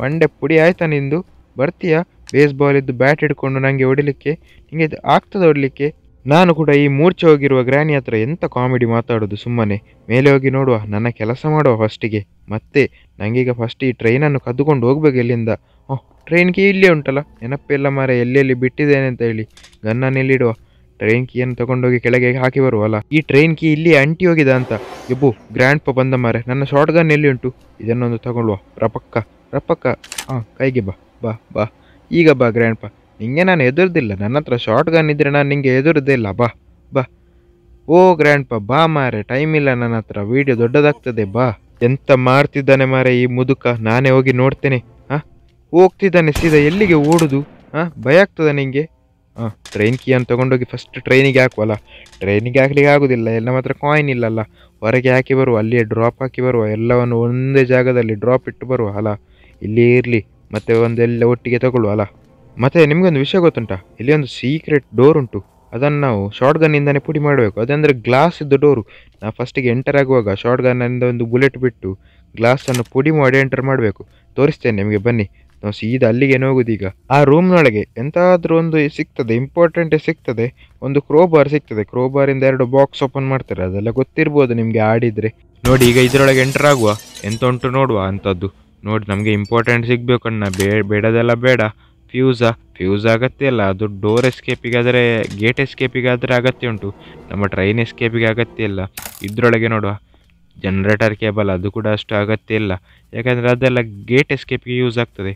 ಮಂಡೆ ಪುಡಿ ಆಯ್ತಾ ನಿಂದು ಬರ್ತೀಯಾ ಬೇಸ್ಬಾಲ್ ಇದ್ದು ಬ್ಯಾಟ್ ಹಿಡ್ಕೊಂಡು ನನಗೆ ಹೊಡಿಲಿಕ್ಕೆ ನಿಂಗೆ ಆಗ್ತದೆ ಹೊಡಲಿಕ್ಕೆ ನಾನು ಕೂಡ ಈ ಮೂರ್ಛೆ ಹೋಗಿರುವ ಗ್ರಾನಿ ಹತ್ರ ಎಂಥ ಕಾಮಿಡಿ ಮಾತಾಡೋದು ಸುಮ್ಮನೆ ಮೇಲೆ ಹೋಗಿ ನೋಡುವ ನನ್ನ ಕೆಲಸ ಮಾಡುವ ಫಸ್ಟಿಗೆ ಮತ್ತೆ ನನಗೀಗ ಫಸ್ಟ್ ಈ ಟ್ರೈನನ್ನು ಕದ್ದುಕೊಂಡು ಹೋಗ್ಬೇಕು ಎಲ್ಲಿಂದ ಓಹ್ ಟ್ರೈನ್ ಕೀ ಇಲ್ಲೇ ಉಂಟಲ್ಲ ನೆನಪಿಲ್ಲ ಮರ ಎಲ್ಲೆಲ್ಲಿ ಬಿಟ್ಟಿದ್ದೇನೆ ಅಂತ ಹೇಳಿ ಇಡುವ ಟ್ರೈನ್ ಕೀಯನ್ನು ತಗೊಂಡೋಗಿ ಕೆಳಗೆ ಹಾಕಿ ಬರುವಲ್ಲ ಈ ಟ್ರೈನ್ ಕೀ ಇಲ್ಲಿ ಅಂಟಿ ಹೋಗಿದ ಅಂತ ಇಬ್ಬು ಗ್ರ್ಯಾಂಡ್ ಪಾ ಬಂದ ಮಾರೆ ನನ್ನ ಶಾರ್ಟ್ ಗನ್ ಎಲ್ಲಿ ಉಂಟು ಇದನ್ನೊಂದು ತಗೊಳ್ಳುವ ರಪಕ್ಕ ರಪಕ್ಕ ಹಾಂ ಕೈಗೆ ಬಾ ಬಾ ಬಾ ಈಗ ಬಾ ಗ್ರ್ಯಾಂಡ್ ಪಾ ನಿಂಗೆ ನಾನು ಎದುರ್ದಿಲ್ಲ ನನ್ನ ಹತ್ರ ಶಾರ್ಟ್ ಗನ್ ಇದ್ದರೆ ನಾನು ನಿಂಗೆ ಎದುರ್ದಿಲ್ಲ ಬಾ ಬಾ ಓ ಗ್ರ್ಯಾಂಡ್ ಪಾ ಬಾ ಮಾರೆ ಟೈಮ್ ಇಲ್ಲ ನನ್ನ ಹತ್ರ ವಿಡಿಯೋ ದೊಡ್ಡದಾಗ್ತದೆ ಬಾ ಎಂತ ಮಾಡ್ತಿದ್ದಾನೆ ಮಾರೆ ಈ ಮುದುಕ ನಾನೇ ಹೋಗಿ ನೋಡ್ತೇನೆ ಹಾಂ ಹೋಗ್ತಿದ್ದಾನೆ ಸೀದಾ ಎಲ್ಲಿಗೆ ಓಡುದು ಹಾಂ ಭಯ ಆಗ್ತದೆ ನಿಂಗೆ ಹಾಂ ಟ್ರೈನ್ ಅಂತ ತೊಗೊಂಡೋಗಿ ಫಸ್ಟ್ ಟ್ರೈನಿಗೆ ಹಾಕುವಲ್ಲ ಟ್ರೈನಿಗೆ ಹಾಕ್ಲಿಕ್ಕೆ ಆಗೋದಿಲ್ಲ ಎಲ್ಲ ಮಾತ್ರ ಕಾಯಿನ್ ಇಲ್ಲಲ್ಲ ಹೊರಗೆ ಹಾಕಿ ಬರುವ ಅಲ್ಲಿಯೇ ಡ್ರಾಪ್ ಹಾಕಿ ಬರುವ ಎಲ್ಲವನ್ನು ಒಂದೇ ಜಾಗದಲ್ಲಿ ಡ್ರಾಪ್ ಇಟ್ಟು ಬರುವ ಅಲ್ಲ ಇಲ್ಲಿ ಇರಲಿ ಮತ್ತೆ ಒಂದೆಲ್ಲ ಒಟ್ಟಿಗೆ ತಗೊಳ್ಳುವ ಮತ್ತೆ ನಿಮಗೊಂದು ವಿಷಯ ಗೊತ್ತುಂಟಾ ಇಲ್ಲಿ ಒಂದು ಸೀಕ್ರೆಟ್ ಡೋರ್ ಉಂಟು ಅದನ್ನು ನಾವು ಶಾರ್ಟ್ ಗನ್ನಿಂದನೇ ಪುಡಿ ಮಾಡಬೇಕು ಅದಂದರೆ ಗ್ಲಾಸ್ ಇದ್ದ ಡೋರು ನಾವು ಫಸ್ಟಿಗೆ ಎಂಟರ್ ಆಗುವಾಗ ಶಾರ್ಟ್ ಗನ್ನಿಂದ ಒಂದು ಬುಲೆಟ್ ಬಿಟ್ಟು ಗ್ಲಾಸನ್ನು ಪುಡಿ ಮಾಡಿ ಎಂಟರ್ ಮಾಡಬೇಕು ತೋರಿಸ್ತೇನೆ ನಿಮಗೆ ಬನ್ನಿ ನಾವು ಸೀದಾ ಅಲ್ಲಿಗೇನೆ ಈಗ ಆ ರೂಮ್ನೊಳಗೆ ಎಂತಾದ್ರೂ ಒಂದು ಸಿಗ್ತದೆ ಇಂಪಾರ್ಟೆಂಟ್ ಸಿಗ್ತದೆ ಒಂದು ಕ್ರೋಬಾರ್ ಸಿಗ್ತದೆ ಇಂದ ಎರಡು ಬಾಕ್ಸ್ ಓಪನ್ ಮಾಡ್ತಾರೆ ಅದೆಲ್ಲ ಗೊತ್ತಿರ್ಬೋದು ನಿಮಗೆ ಆಡಿದರೆ ನೋಡಿ ಈಗ ಇದರೊಳಗೆ ಎಂಟರ್ ಆಗುವ ಎಂತ ಉಂಟು ನೋಡುವ ಅಂಥದ್ದು ನೋಡಿ ನಮಗೆ ಇಂಪಾರ್ಟೆಂಟ್ ಸಿಗಬೇಕಣ್ಣ ಬೇ ಬೇಡದೆಲ್ಲ ಬೇಡ ಫ್ಯೂಸಾ ಫ್ಯೂಸ್ ಅಗತ್ಯ ಇಲ್ಲ ಅದು ಡೋರ್ ಎಸ್ಕೇಪಿಗಾದರೆ ಗೇಟ್ ಎಸ್ಕೇಪಿಗಾದರೆ ಅಗತ್ಯ ಉಂಟು ನಮ್ಮ ಟ್ರೈನ್ ಎಸ್ಕೇಪಿಗೆ ಅಗತ್ಯ ಇಲ್ಲ ಇದರೊಳಗೆ ನೋಡುವ ಜನ್ರೇಟರ್ ಕೇಬಲ್ ಅದು ಕೂಡ ಅಷ್ಟು ಅಗತ್ಯ ಇಲ್ಲ ಯಾಕಂದರೆ ಅದೆಲ್ಲ ಗೇಟ್ ಎಸ್ಕೇಪಿಗೆ ಯೂಸ್ ಆಗ್ತದೆ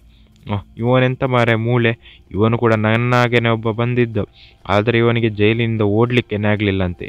ಇವನೆಂತ ಮಾರೆ ಮೂಳೆ ಇವನು ಕೂಡ ನನ್ನ ಒಬ್ಬ ಬಂದಿದ್ದ ಆದರೆ ಇವನಿಗೆ ಜೈಲಿನಿಂದ ಓಡಲಿಕ್ಕೇನೇ ಆಗಲಿಲ್ಲ ಅಂತೆ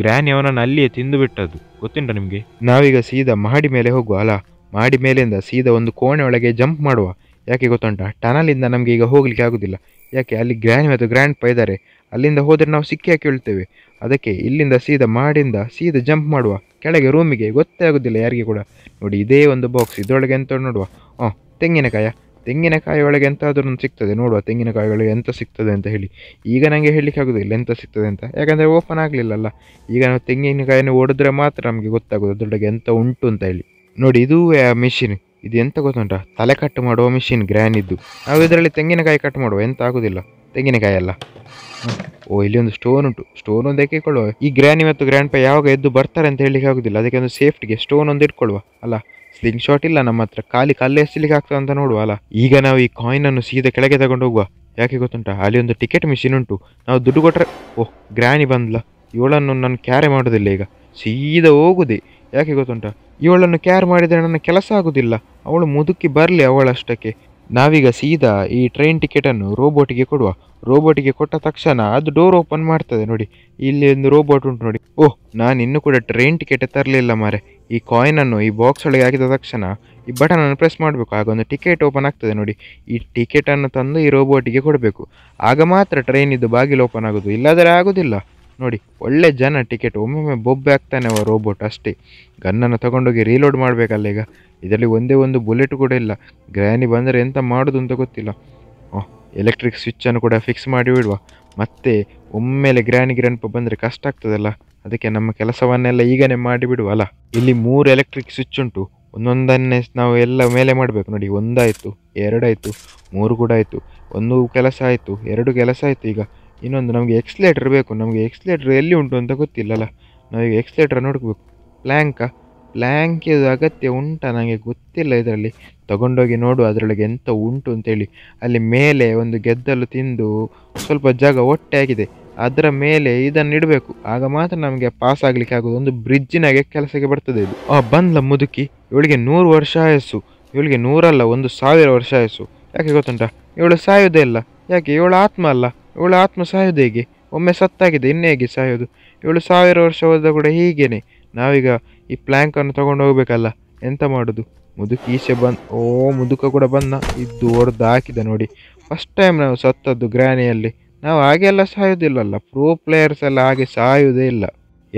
ಗ್ರ್ಯಾನಿ ಅವನನ್ನು ಅಲ್ಲಿಯೇ ತಿಂದು ಬಿಟ್ಟದ್ದು ಗೊತ್ತಿಂಟ ನಿಮಗೆ ನಾವೀಗ ಸೀದಾ ಮಾಡಿ ಮೇಲೆ ಹೋಗುವ ಅಲ್ಲ ಮಾಡಿ ಮೇಲಿಂದ ಸೀದಾ ಒಂದು ಕೋಣೆ ಒಳಗೆ ಜಂಪ್ ಮಾಡುವ ಯಾಕೆ ಗೊತ್ತುಂಟಾ ಟನಲಿಂದ ನಮಗೆ ಈಗ ಹೋಗಲಿಕ್ಕೆ ಆಗೋದಿಲ್ಲ ಯಾಕೆ ಅಲ್ಲಿ ಗ್ರ್ಯಾಂಡ್ ಮತ್ತು ಗ್ರ್ಯಾಂಡ್ ಪಾ ಇದ್ದಾರೆ ಅಲ್ಲಿಂದ ಹೋದರೆ ನಾವು ಸಿಕ್ಕಿ ಹಾಕಿ ಹೇಳ್ತೇವೆ ಅದಕ್ಕೆ ಇಲ್ಲಿಂದ ಸೀದಾ ಮಾಡಿಂದ ಸೀದಾ ಜಂಪ್ ಮಾಡುವ ಕೆಳಗೆ ರೂಮಿಗೆ ಗೊತ್ತೇ ಆಗೋದಿಲ್ಲ ಯಾರಿಗೆ ಕೂಡ ನೋಡಿ ಇದೇ ಒಂದು ಬಾಕ್ಸ್ ಇದರೊಳಗೆ ಎಂತ ನೋಡುವ ಹಾಂ ತೆಂಗಿನಕಾಯ ತೆಂಗಿನಕಾಯಿ ಒಳಗೆ ಎಂತಾದರೂ ಸಿಗ್ತದೆ ನೋಡುವ ತೆಂಗಿನಕಾಯಿ ಒಳಗೆ ಎಂತ ಸಿಗ್ತದೆ ಅಂತ ಹೇಳಿ ಈಗ ನನಗೆ ಹೇಳಲಿಕ್ಕೆ ಆಗೋದಿಲ್ಲ ಎಂಥ ಸಿಗ್ತದೆ ಅಂತ ಯಾಕಂದರೆ ಓಪನ್ ಆಗಲಿಲ್ಲಲ್ಲ ಈಗ ನಾವು ತೆಂಗಿನಕಾಯಿನ ಓಡಿದ್ರೆ ಮಾತ್ರ ನಮಗೆ ಗೊತ್ತಾಗೋದು ಅದರೊಳಗೆ ಎಂತ ಉಂಟು ಅಂತ ಹೇಳಿ ನೋಡಿ ಇದೂ ಮೆಷಿನ್ ಇದು ಎಂತ ಗೊತ್ತುಂಟ ತಲೆ ಕಟ್ ಮಾಡುವ ಮಿಷಿನ್ ಗ್ರ್ಯಾನ್ ಇದ್ದು ನಾವು ಇದರಲ್ಲಿ ತೆಂಗಿನಕಾಯಿ ಕಟ್ ಮಾಡುವ ಎಂತ ಆಗೋದಿಲ್ಲ ತೆಂಗಿನಕಾಯಿ ಅಲ್ಲ ಓ ಇಲ್ಲಿ ಒಂದು ಸ್ಟೋನ್ ಉಂಟು ಸ್ಟೋನ್ ಒಂದು ಎಕ್ಕಿಕೊಳ್ಳುವ ಈ ಗ್ರ್ಯಾನಿ ಮತ್ತು ಗ್ರ್ಯಾಂಡ್ ಪೈ ಯಾವಾಗ ಎದ್ದು ಬರ್ತಾರೆ ಅಂತ ಹೇಳಿಕ್ಕೆ ಆಗುದಿಲ್ಲ ಅದಕ್ಕೆ ಒಂದು ಸೇಫ್ಟಿಗೆ ಸ್ಟೋನ್ ಒಂದು ಇಟ್ಕೊಳ್ಳುವ ಅಲ್ಲ ಸ್ಲಿಂಗ್ ಶಾಟ್ ಇಲ್ಲ ನಮ್ಮ ಹತ್ರ ಖಾಲಿ ಕಲ್ಲು ಎಸ್ಲಿಕ್ಕೆ ಆಗ್ತದೆ ಅಂತ ನೋಡುವ ಅಲ್ಲ ಈಗ ನಾವು ಈ ಕಾಯಿನ್ ಅನ್ನು ಸೀದಾ ಕೆಳಗೆ ತಗೊಂಡು ಹೋಗುವ ಯಾಕೆ ಗೊತ್ತುಂಟಾ ಅಲ್ಲಿ ಒಂದು ಟಿಕೆಟ್ ಮಿಷಿನ್ ಉಂಟು ನಾವು ದುಡ್ಡು ಕೊಟ್ಟರೆ ಓಹ್ ಗ್ರ್ಯಾನಿ ಬಂದ್ಲಾ ಇವಳನ್ನು ನಾನು ಕ್ಯಾರೆ ಮಾಡೋದಿಲ್ಲ ಈಗ ಸೀದಾ ಹೋಗುದೆ ಯಾಕೆ ಗೊತ್ತುಂಟ ಇವಳನ್ನು ಕ್ಯಾರ್ ಮಾಡಿದರೆ ನನ್ನ ಕೆಲಸ ಆಗುವುದಿಲ್ಲ ಅವಳು ಮುದುಕಿ ಬರಲಿ ಅವಳಷ್ಟಕ್ಕೆ ನಾವೀಗ ಸೀದಾ ಈ ಟ್ರೈನ್ ಟಿಕೆಟನ್ನು ರೋಬೋಟಿಗೆ ಕೊಡುವ ರೋಬೋಟಿಗೆ ಕೊಟ್ಟ ತಕ್ಷಣ ಅದು ಡೋರ್ ಓಪನ್ ಮಾಡ್ತದೆ ನೋಡಿ ಇಲ್ಲಿ ಒಂದು ರೋಬೋಟ್ ಉಂಟು ನೋಡಿ ಓಹ್ ನಾನು ಇನ್ನೂ ಕೂಡ ಟ್ರೈನ್ ಟಿಕೆಟ್ ತರಲಿಲ್ಲ ಮಾರೆ ಈ ಅನ್ನು ಈ ಬಾಕ್ಸ್ ಒಳಗೆ ಹಾಕಿದ ತಕ್ಷಣ ಈ ಬಟನನ್ನು ಪ್ರೆಸ್ ಮಾಡಬೇಕು ಆಗ ಒಂದು ಟಿಕೆಟ್ ಓಪನ್ ಆಗ್ತದೆ ನೋಡಿ ಈ ಟಿಕೆಟನ್ನು ತಂದು ಈ ರೋಬೋಟಿಗೆ ಕೊಡಬೇಕು ಆಗ ಮಾತ್ರ ಟ್ರೈನಿದ್ದು ಬಾಗಿಲು ಓಪನ್ ಆಗೋದು ಇಲ್ಲಾದರೆ ಆಗೋದಿಲ್ಲ ನೋಡಿ ಒಳ್ಳೆ ಜನ ಟಿಕೆಟ್ ಒಮ್ಮೊಮ್ಮೆ ಬೊಬ್ಬೆ ಆಗ್ತಾನೆ ಅವ ರೋಬೋಟ್ ಅಷ್ಟೇ ಗನ್ನನ್ನು ತಗೊಂಡೋಗಿ ರೀಲೋಡ್ ಮಾಡಬೇಕಲ್ಲ ಈಗ ಇದರಲ್ಲಿ ಒಂದೇ ಒಂದು ಬುಲೆಟ್ ಕೂಡ ಇಲ್ಲ ಗ್ರ್ಯಾನಿ ಬಂದರೆ ಎಂತ ಮಾಡೋದು ಅಂತ ಗೊತ್ತಿಲ್ಲ ಎಲೆಕ್ಟ್ರಿಕ್ ಸ್ವಿಚ್ಚನ್ನು ಕೂಡ ಫಿಕ್ಸ್ ಮಾಡಿ ಬಿಡುವ ಮತ್ತೆ ಒಮ್ಮೆಲೆ ಗ್ರ್ಯಾನಿ ಗ್ರ್ಯಾನ್ಪ ಬಂದರೆ ಕಷ್ಟ ಆಗ್ತದಲ್ಲ ಅದಕ್ಕೆ ನಮ್ಮ ಕೆಲಸವನ್ನೆಲ್ಲ ಈಗನೇ ಮಾಡಿಬಿಡುವ ಅಲ್ಲ ಇಲ್ಲಿ ಮೂರು ಎಲೆಕ್ಟ್ರಿಕ್ ಸ್ವಿಚ್ ಉಂಟು ಒಂದೊಂದನ್ನೇ ನಾವು ಎಲ್ಲ ಮೇಲೆ ಮಾಡಬೇಕು ನೋಡಿ ಒಂದಾಯಿತು ಎರಡಾಯಿತು ಮೂರು ಕೂಡ ಆಯಿತು ಒಂದು ಕೆಲಸ ಆಯಿತು ಎರಡು ಕೆಲಸ ಆಯಿತು ಈಗ ಇನ್ನೊಂದು ನಮಗೆ ಎಕ್ಸ್ಲೇಟ್ರ್ ಬೇಕು ನಮಗೆ ಎಕ್ಸ್ಲೇಟ್ರ್ ಎಲ್ಲಿ ಉಂಟು ಅಂತ ಗೊತ್ತಿಲ್ಲಲ್ಲ ನಾವೀಗ ಎಕ್ಸ್ಲೇಟ್ರ್ ನೋಡ್ಕೋಬೇಕು ಪ್ಲ್ಯಾಂಕ ಪ್ಲ್ಯಾಂಕಿದು ಅಗತ್ಯ ಉಂಟ ನನಗೆ ಗೊತ್ತಿಲ್ಲ ಇದರಲ್ಲಿ ತಗೊಂಡೋಗಿ ನೋಡು ಅದರೊಳಗೆ ಎಂತ ಉಂಟು ಅಂತೇಳಿ ಅಲ್ಲಿ ಮೇಲೆ ಒಂದು ಗೆದ್ದಲು ತಿಂದು ಸ್ವಲ್ಪ ಜಾಗ ಒಟ್ಟೆ ಆಗಿದೆ ಅದರ ಮೇಲೆ ಇದನ್ನು ಇಡಬೇಕು ಆಗ ಮಾತ್ರ ನಮಗೆ ಪಾಸ್ ಆಗಲಿಕ್ಕೆ ಆಗೋದು ಒಂದು ಬ್ರಿಡ್ಜಿನಾಗೆ ಕೆಲಸಕ್ಕೆ ಬರ್ತದೆ ಇದು ಆ ಬಂದ್ಲ ಮುದುಕಿ ಇವಳಿಗೆ ನೂರು ವರ್ಷ ಆಯಸ್ಸು ಇವಳಿಗೆ ನೂರಲ್ಲ ಒಂದು ಸಾವಿರ ವರ್ಷ ಆಯಸ್ಸು ಯಾಕೆ ಗೊತ್ತುಂಟ ಇವಳು ಸಾಯೋದೇ ಇಲ್ಲ ಯಾಕೆ ಇವಳು ಆತ್ಮ ಅಲ್ಲ ಇವಳು ಆತ್ಮ ಸಾಯೋದು ಹೇಗೆ ಒಮ್ಮೆ ಸತ್ತಾಗಿದೆ ಇನ್ನೇ ಹೇಗೆ ಸಾಯೋದು ಇವಳು ಸಾವಿರ ವರ್ಷ ಹೋದ ಕೂಡ ಹೀಗೇನೆ ನಾವೀಗ ಈ ಪ್ಲ್ಯಾಂಕನ್ನು ತಗೊಂಡು ಹೋಗ್ಬೇಕಲ್ಲ ಎಂತ ಮಾಡೋದು ಮುದುಕ ಈಸೆ ಬಂದು ಓ ಮುದುಕ ಕೂಡ ಬಂದ ಇದ್ದು ಹೊಡೆದು ಹಾಕಿದ ನೋಡಿ ಫಸ್ಟ್ ಟೈಮ್ ನಾವು ಸತ್ತದ್ದು ಗ್ರ್ಯಾನಿಯಲ್ಲಿ ನಾವು ಹಾಗೆಲ್ಲ ಸಾಯೋದಿಲ್ಲಲ್ಲ ಪ್ರೂ ಪ್ಲೇಯರ್ಸ್ ಎಲ್ಲ ಹಾಗೆ ಸಾಯೋದೇ ಇಲ್ಲ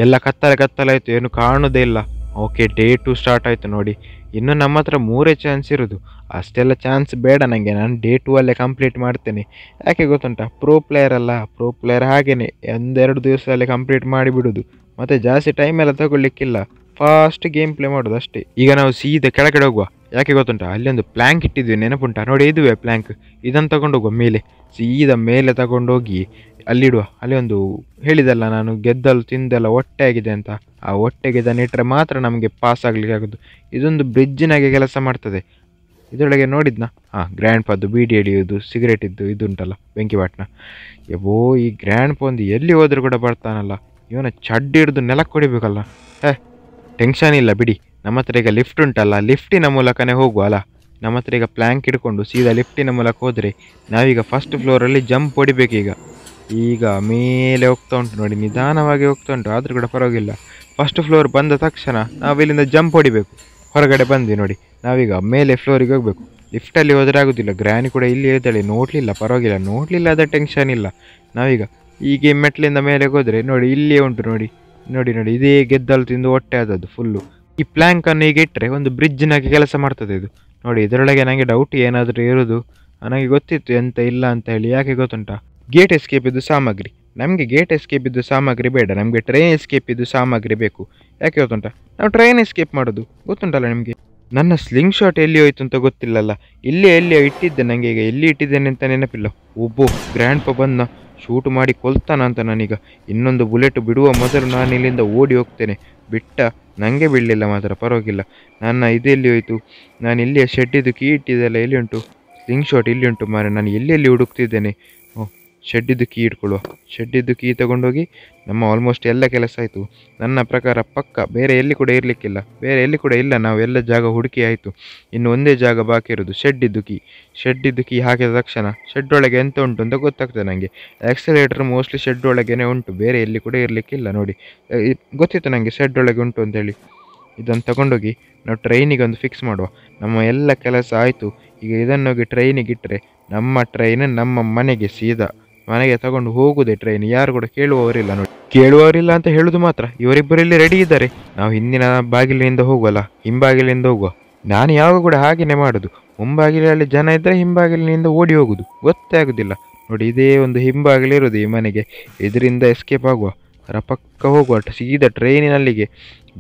ಎಲ್ಲ ಕತ್ತಲೆ ಕತ್ತಲಾಯಿತು ಏನು ಕಾಣೋದೇ ಇಲ್ಲ ಓಕೆ ಡೇ ಟು ಸ್ಟಾರ್ಟ್ ಆಯಿತು ನೋಡಿ ಇನ್ನು ನಮ್ಮ ಹತ್ರ ಮೂರೇ ಚಾನ್ಸ್ ಇರೋದು ಅಷ್ಟೆಲ್ಲ ಚಾನ್ಸ್ ಬೇಡ ನನಗೆ ನಾನು ಡೇ ಟು ಅಲ್ಲೇ ಕಂಪ್ಲೀಟ್ ಮಾಡ್ತೇನೆ ಯಾಕೆ ಗೊತ್ತುಂಟ ಪ್ರೋ ಪ್ಲೇಯರ್ ಅಲ್ಲ ಪ್ರೋ ಪ್ಲೇಯರ್ ಹಾಗೆಯೇ ಒಂದೆರಡು ದಿವಸದಲ್ಲೇ ಕಂಪ್ಲೀಟ್ ಮಾಡಿಬಿಡೋದು ಮತ್ತು ಜಾಸ್ತಿ ಟೈಮೆಲ್ಲ ತಗೊಳ್ಳಿಕ್ಕಿಲ್ಲ ಫಾಸ್ಟ್ ಗೇಮ್ ಪ್ಲೇ ಮಾಡೋದು ಅಷ್ಟೇ ಈಗ ನಾವು ಸೀದಾ ಕೆಳಗಡೆ ಹೋಗುವ ಯಾಕೆ ಗೊತ್ತುಂಟಾ ಅಲ್ಲಿ ಒಂದು ಪ್ಲ್ಯಾಂಕ್ ಇಟ್ಟಿದ್ವಿ ನೆನಪುಂಟಾ ನೋಡಿ ಇದುವೆ ಪ್ಲ್ಯಾಂಕ್ ಇದನ್ನು ತಗೊಂಡೋಗುವ ಮೇಲೆ ಸೀದಾ ಮೇಲೆ ತಗೊಂಡೋಗಿ ಅಲ್ಲಿಡುವ ಅಲ್ಲಿ ಒಂದು ಹೇಳಿದಲ್ಲ ನಾನು ಗೆದ್ದಲು ತಿಂದೆಲ್ಲ ಹೊಟ್ಟೆ ಆಗಿದೆ ಅಂತ ಆ ಹೊಟ್ಟೆಗೆ ಇಟ್ಟರೆ ಮಾತ್ರ ನಮಗೆ ಪಾಸ್ ಆಗಲಿಕ್ಕೆ ಆಗೋದು ಇದೊಂದು ಬ್ರಿಡ್ಜಿನಾಗೆ ಕೆಲಸ ಮಾಡ್ತದೆ ಇದರೊಳಗೆ ನೋಡಿದ್ನಾ ಹಾಂ ಗ್ರ್ಯಾಂಡ್ ಪಾದು ಬೀಡಿ ಹಿಡಿಯೋದು ಸಿಗರೇಟ್ ಇದ್ದು ಇದುಂಟಲ್ಲ ಬಾಟ್ನ ಎಬೋ ಈ ಗ್ರ್ಯಾಂಡ್ ಪೊಂದು ಎಲ್ಲಿ ಹೋದರೂ ಕೂಡ ಬರ್ತಾನಲ್ಲ ಇವನ ಚಡ್ಡಿ ಹಿಡಿದು ನೆಲಕ್ಕೆ ಕೊಡಿಬೇಕಲ್ಲ ಹೇ ಟೆನ್ಷನ್ ಇಲ್ಲ ಬಿಡಿ ನಮ್ಮ ಹತ್ರ ಈಗ ಲಿಫ್ಟ್ ಉಂಟಲ್ಲ ಲಿಫ್ಟಿನ ಮೂಲಕನೇ ಹೋಗುವ ಅಲ್ಲ ನಮ್ಮ ಹತ್ರ ಈಗ ಪ್ಲ್ಯಾಂಕ್ ಹಿಡ್ಕೊಂಡು ಸೀದಾ ಲಿಫ್ಟಿನ ಮೂಲಕ ಹೋದರೆ ನಾವೀಗ ಫಸ್ಟ್ ಫ್ಲೋರಲ್ಲಿ ಜಂಪ್ ಹೊಡಿಬೇಕೀಗ ಈಗ ಮೇಲೆ ಹೋಗ್ತಾ ಉಂಟು ನೋಡಿ ನಿಧಾನವಾಗಿ ಹೋಗ್ತಾ ಉಂಟು ಆದರೂ ಕೂಡ ಪರವಾಗಿಲ್ಲ ಫಸ್ಟ್ ಫ್ಲೋರ್ ಬಂದ ತಕ್ಷಣ ನಾವು ಇಲ್ಲಿಂದ ಜಂಪ್ ಹೊಡಿಬೇಕು ಹೊರಗಡೆ ಬಂದ್ವಿ ನೋಡಿ ನಾವೀಗ ಮೇಲೆ ಫ್ಲೋರಿಗೆ ಹೋಗಬೇಕು ಲಿಫ್ಟಲ್ಲಿ ಹೋದರೆ ಆಗೋದಿಲ್ಲ ಗ್ರ್ಯಾನಿ ಕೂಡ ಇಲ್ಲಿ ಇದ್ದಾಳೆ ನೋಡಲಿಲ್ಲ ಪರವಾಗಿಲ್ಲ ನೋಡಲಿಲ್ಲ ಅದ ಟೆನ್ಷನ್ ಇಲ್ಲ ನಾವೀಗ ಈಗ ಮೆಟ್ಲಿಂದ ಮೇಲೆ ಹೋದರೆ ನೋಡಿ ಇಲ್ಲಿಯೇ ಉಂಟು ನೋಡಿ ನೋಡಿ ನೋಡಿ ಇದೇ ಗೆದ್ದಲು ತಿಂದು ಹೊಟ್ಟೆ ಆದದ್ದು ಫುಲ್ಲು ಈ ಪ್ಲ್ಯಾಂಕ್ ಅನ್ನು ಈಗ ಇಟ್ಟರೆ ಒಂದು ಬ್ರಿಡ್ಜ್ನಾಗಿ ಕೆಲಸ ಮಾಡ್ತದೆ ಇದು ನೋಡಿ ಇದರೊಳಗೆ ನನಗೆ ಡೌಟ್ ಏನಾದರೂ ಇರೋದು ನನಗೆ ಗೊತ್ತಿತ್ತು ಎಂತ ಇಲ್ಲ ಅಂತ ಹೇಳಿ ಯಾಕೆ ಗೊತ್ತುಂಟಾ ಗೇಟ್ ಎಸ್ಕೇಪ್ ಇದ್ದು ಸಾಮಗ್ರಿ ನಮಗೆ ಗೇಟ್ ಎಸ್ಕೇಪ್ ಇದ್ದು ಸಾಮಗ್ರಿ ಬೇಡ ನಮಗೆ ಟ್ರೈನ್ ಎಸ್ಕೇಪ್ ಇದ್ದು ಸಾಮಗ್ರಿ ಬೇಕು ಯಾಕೆ ಗೊತ್ತುಂಟಾ ನಾವು ಟ್ರೈನ್ ಎಸ್ಕೇಪ್ ಮಾಡೋದು ಗೊತ್ತುಂಟಲ್ಲ ನಿಮಗೆ ನನ್ನ ಸ್ಲಿಂಗ್ ಶಾಟ್ ಎಲ್ಲಿ ಹೋಯ್ತು ಅಂತ ಗೊತ್ತಿಲ್ಲಲ್ಲ ಇಲ್ಲಿ ಎಲ್ಲಿಯೋ ಇಟ್ಟಿದ್ದೆ ನನಗೆ ಈಗ ಎಲ್ಲಿ ಇಟ್ಟಿದ್ದೇನೆ ಅಂತ ನೆನಪಿಲ್ಲ ಒಬ್ಬೋ ಗ್ರ್ಯಾಂಡ್ ಪ ಬಂದ ಶೂಟ್ ಮಾಡಿ ಕೊಲ್ತಾನ ಅಂತ ನಾನೀಗ ಇನ್ನೊಂದು ಬುಲೆಟ್ ಬಿಡುವ ಮೊದಲು ನಾನು ಇಲ್ಲಿಂದ ಓಡಿ ಹೋಗ್ತೇನೆ ಬಿಟ್ಟ ನನಗೆ ಬಿಡಲಿಲ್ಲ ಮಾತ್ರ ಪರವಾಗಿಲ್ಲ ನನ್ನ ಇದೆಲ್ಲಿ ಹೋಯಿತು ನಾನು ಇಲ್ಲಿಯ ಶೆಡ್ಡಿದ್ದು ಕೀ ಇಟ್ಟಿದ್ದೆಲ್ಲ ಎಲ್ಲಿ ಉಂಟು ಸ್ಲಿಂಗ್ ಶಾಟ್ ಇಲ್ಲಿ ಉಂಟು ಮಾರೆ ನಾನು ಎಲ್ಲೆಲ್ಲಿ ಹುಡುಕ್ತಿದ್ದೇನೆ ಶೆಡ್ಡಿದ್ದು ಕೀ ಇಟ್ಕೊಳ್ಳುವ ಶೆಡ್ಡಿದ್ದು ಕೀ ತಗೊಂಡೋಗಿ ನಮ್ಮ ಆಲ್ಮೋಸ್ಟ್ ಎಲ್ಲ ಕೆಲಸ ಆಯಿತು ನನ್ನ ಪ್ರಕಾರ ಪಕ್ಕ ಬೇರೆ ಎಲ್ಲಿ ಕೂಡ ಇರಲಿಕ್ಕಿಲ್ಲ ಬೇರೆ ಎಲ್ಲಿ ಕೂಡ ಇಲ್ಲ ನಾವು ಎಲ್ಲ ಜಾಗ ಹುಡುಕಿ ಆಯಿತು ಇನ್ನು ಒಂದೇ ಜಾಗ ಬಾಕಿ ಇರೋದು ಶೆಡ್ಡಿದ್ದು ಕೀ ಶೆಡ್ಡಿದ್ದು ಕೀ ಹಾಕಿದ ತಕ್ಷಣ ಶೆಡ್ ಒಳಗೆ ಎಂತ ಉಂಟು ಅಂತ ಗೊತ್ತಾಗ್ತದೆ ನನಗೆ ಆಕ್ಸಲೇಟರ್ ಮೋಸ್ಟ್ಲಿ ಶೆಡ್ ಒಳಗೇನೆ ಉಂಟು ಬೇರೆ ಎಲ್ಲಿ ಕೂಡ ಇರಲಿಕ್ಕಿಲ್ಲ ನೋಡಿ ಗೊತ್ತಿತ್ತು ನನಗೆ ಶೆಡ್ ಒಳಗೆ ಉಂಟು ಅಂತೇಳಿ ಇದನ್ನು ತಗೊಂಡೋಗಿ ನಾವು ಟ್ರೈನಿಗೆ ಒಂದು ಫಿಕ್ಸ್ ಮಾಡುವ ನಮ್ಮ ಎಲ್ಲ ಕೆಲಸ ಆಯಿತು ಈಗ ಇದನ್ನೋಗಿ ಟ್ರೈನಿಗೆ ಇಟ್ಟರೆ ನಮ್ಮ ಟ್ರೈನ್ ನಮ್ಮ ಮನೆಗೆ ಸೀದಾ ಮನೆಗೆ ತಗೊಂಡು ಹೋಗುವುದೇ ಟ್ರೈನ್ ಯಾರು ಕೂಡ ಕೇಳುವವರಿಲ್ಲ ನೋಡಿ ಕೇಳುವವರಿಲ್ಲ ಅಂತ ಹೇಳುದು ಮಾತ್ರ ಇವರಿಬ್ಬರಲ್ಲಿ ರೆಡಿ ಇದ್ದಾರೆ ನಾವು ಹಿಂದಿನ ಬಾಗಿಲಿನಿಂದ ಹೋಗುವಲ್ಲ ಹಿಂಬಾಗಿಲಿನಿಂದ ಹೋಗುವ ನಾನು ಯಾವಾಗ ಕೂಡ ಹಾಗೇನೆ ಮಾಡುದು ಮುಂಬಾಗಿಲಲ್ಲಿ ಜನ ಇದ್ದರೆ ಹಿಂಬಾಗಿಲಿನಿಂದ ಓಡಿ ಹೋಗುದು ಗೊತ್ತೇ ಆಗುದಿಲ್ಲ ನೋಡಿ ಇದೇ ಒಂದು ಹಿಂಬಾಗಿಲಿರುವುದು ಈ ಮನೆಗೆ ಇದರಿಂದ ಎಸ್ಕೇಪ್ ಆಗುವ ಅದರ ಪಕ್ಕ ಹೋಗುವ ಸೀದಾ ಟ್ರೈನಿನಲ್ಲಿಗೆ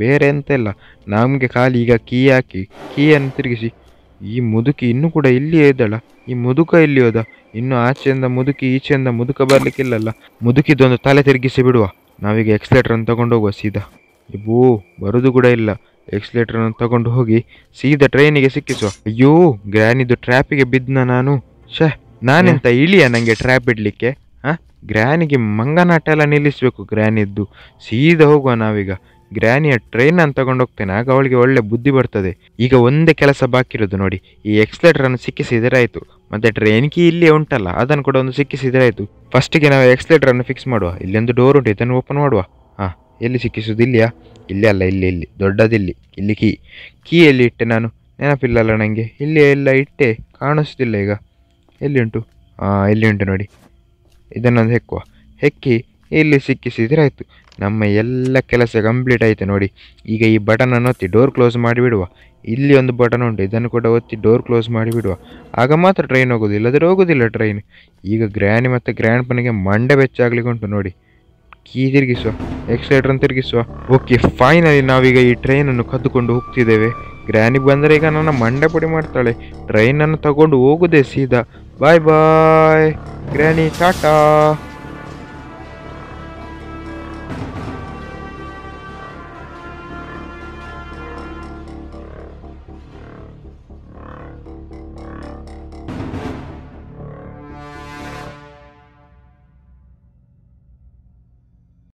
ಬೇರೆ ಎಂತ ಇಲ್ಲ ನಮಗೆ ಖಾಲಿ ಈಗ ಕೀ ಹಾಕಿ ಕೀಯನ್ನು ತಿರುಗಿಸಿ ಈ ಮುದುಕಿ ಇನ್ನೂ ಕೂಡ ಇಲ್ಲಿಯೇ ಇದ್ದಾಳ ಈ ಮುದುಕ ಇಲ್ಲಿ ಹೋದ ಇನ್ನು ಆಚೆಯಿಂದ ಮುದುಕಿ ಈಚೆಯಿಂದ ಮುದುಕ ಬರ್ಲಿಕ್ಕಿಲ್ಲಲ್ಲ ಮುದುಕಿದೊಂದು ತಲೆ ತಿರುಗಿಸಿ ಬಿಡುವ ನಾವೀಗ ಅನ್ನು ತಗೊಂಡು ಹೋಗುವ ಸೀದಾ ಇಬ್ಬೂ ಬರೋದು ಕೂಡ ಇಲ್ಲ ಅನ್ನು ತಗೊಂಡು ಹೋಗಿ ಸೀದಾ ಟ್ರೈನಿಗೆ ಸಿಕ್ಕಿಸುವ ಅಯ್ಯೋ ಗ್ರ್ಯಾನಿದು ಟ್ರ್ಯಾಪಿಗೆ ಬಿದ್ನ ನಾನು ಶಹ್ ನಾನೆಂತ ಇಳಿಯ ನಂಗೆ ಟ್ರ್ಯಾಪ್ ಇಡ್ಲಿಕ್ಕೆ ಹಾ ಗ್ರ್ಯಾನಿಗೆ ಮಂಗನಾಟ ಎಲ್ಲ ನಿಲ್ಲಿಸಬೇಕು ಗ್ರ್ಯಾನಿದ್ದು ಸೀದಾ ಹೋಗುವ ನಾವೀಗ ಗ್ರ್ಯಾನಿಯ ಟ್ರೈನ್ ತಗೊಂಡೋಗ್ತೇನೆ ಆಗ ಅವಳಿಗೆ ಒಳ್ಳೆ ಬುದ್ಧಿ ಬರ್ತದೆ ಈಗ ಒಂದೇ ಕೆಲಸ ಬಾಕಿ ಇರೋದು ನೋಡಿ ಈ ಎಕ್ಸ್ಲೇಟರ್ ಅನ್ನು ಸಿಕ್ಕಿಸಿದರೆ ಆಯ್ತು ಮತ್ತೆ ಟ್ರೈನ್ ಕೀ ಇಲ್ಲಿ ಉಂಟಲ್ಲ ಅದನ್ನು ಕೂಡ ಒಂದು ಸಿಕ್ಕಿಸಿದರೆ ಆಯ್ತು ಫಸ್ಟಿಗೆ ನಾವು ಎಕ್ಸ್ಲೇಟರ್ ಅನ್ನು ಫಿಕ್ಸ್ ಮಾಡುವ ಒಂದು ಡೋರ್ ಉಂಟು ಇದನ್ನು ಓಪನ್ ಮಾಡುವ ಹಾ ಎಲ್ಲಿ ಸಿಕ್ಕಿಸೋದು ಇಲ್ಲಿಯಾ ಇಲ್ಲಿ ಅಲ್ಲ ಇಲ್ಲಿ ಇಲ್ಲಿ ದೊಡ್ಡದಿಲ್ಲಿ ಇಲ್ಲಿ ಕೀ ಕೀ ಎಲ್ಲಿ ಇಟ್ಟೆ ನಾನು ನೆನಪಿಲ್ಲಲ್ಲ ನನಗೆ ಇಲ್ಲಿ ಎಲ್ಲ ಇಟ್ಟೆ ಕಾಣಿಸ್ತಿಲ್ಲ ಈಗ ಎಲ್ಲಿ ಉಂಟು ಹಾಂ ಇಲ್ಲಿ ಉಂಟು ನೋಡಿ ಇದನ್ನೊಂದು ಹೆಕ್ಕುವ ಹೆಕ್ಕಿ ಇಲ್ಲಿ ಸಿಕ್ಕಿಸಿದರೆ ಆಯಿತು ನಮ್ಮ ಎಲ್ಲ ಕೆಲಸ ಕಂಪ್ಲೀಟ್ ಆಯಿತು ನೋಡಿ ಈಗ ಈ ಬಟನನ್ನು ಒತ್ತಿ ಡೋರ್ ಕ್ಲೋಸ್ ಮಾಡಿಬಿಡುವ ಇಲ್ಲಿ ಒಂದು ಬಟನ್ ಉಂಟು ಇದನ್ನು ಕೂಡ ಒತ್ತಿ ಡೋರ್ ಕ್ಲೋಸ್ ಮಾಡಿಬಿಡುವ ಆಗ ಮಾತ್ರ ಟ್ರೈನ್ ಹೋಗೋದು ಇಲ್ಲದ್ರೆ ಹೋಗೋದಿಲ್ಲ ಟ್ರೈನ್ ಈಗ ಗ್ರ್ಯಾನಿ ಮತ್ತು ಗ್ರ್ಯಾಂಡ್ ಪನಿಗೆ ಮಂಡೆ ಬೆಚ್ಚಾಗ್ಲಿಕ್ಕೆ ಉಂಟು ನೋಡಿ ಕೀ ತಿರುಗಿಸುವ ಎಕ್ಸೈಟ್ರನ್ನು ತಿರುಗಿಸುವ ಓಕೆ ಫೈನಲಿ ನಾವೀಗ ಈ ಟ್ರೈನನ್ನು ಕದ್ದುಕೊಂಡು ಹೋಗ್ತಿದ್ದೇವೆ ಗ್ರ್ಯಾನಿಗೆ ಬಂದರೆ ಈಗ ನನ್ನ ಮಂಡ ಪುಡಿ ಮಾಡ್ತಾಳೆ ಟ್ರೈನನ್ನು ತಗೊಂಡು ಹೋಗುದೇ ಸೀದಾ ಬಾಯ್ ಬಾಯ್ ಗ್ರ್ಯಾನಿ ಟಾಟಾ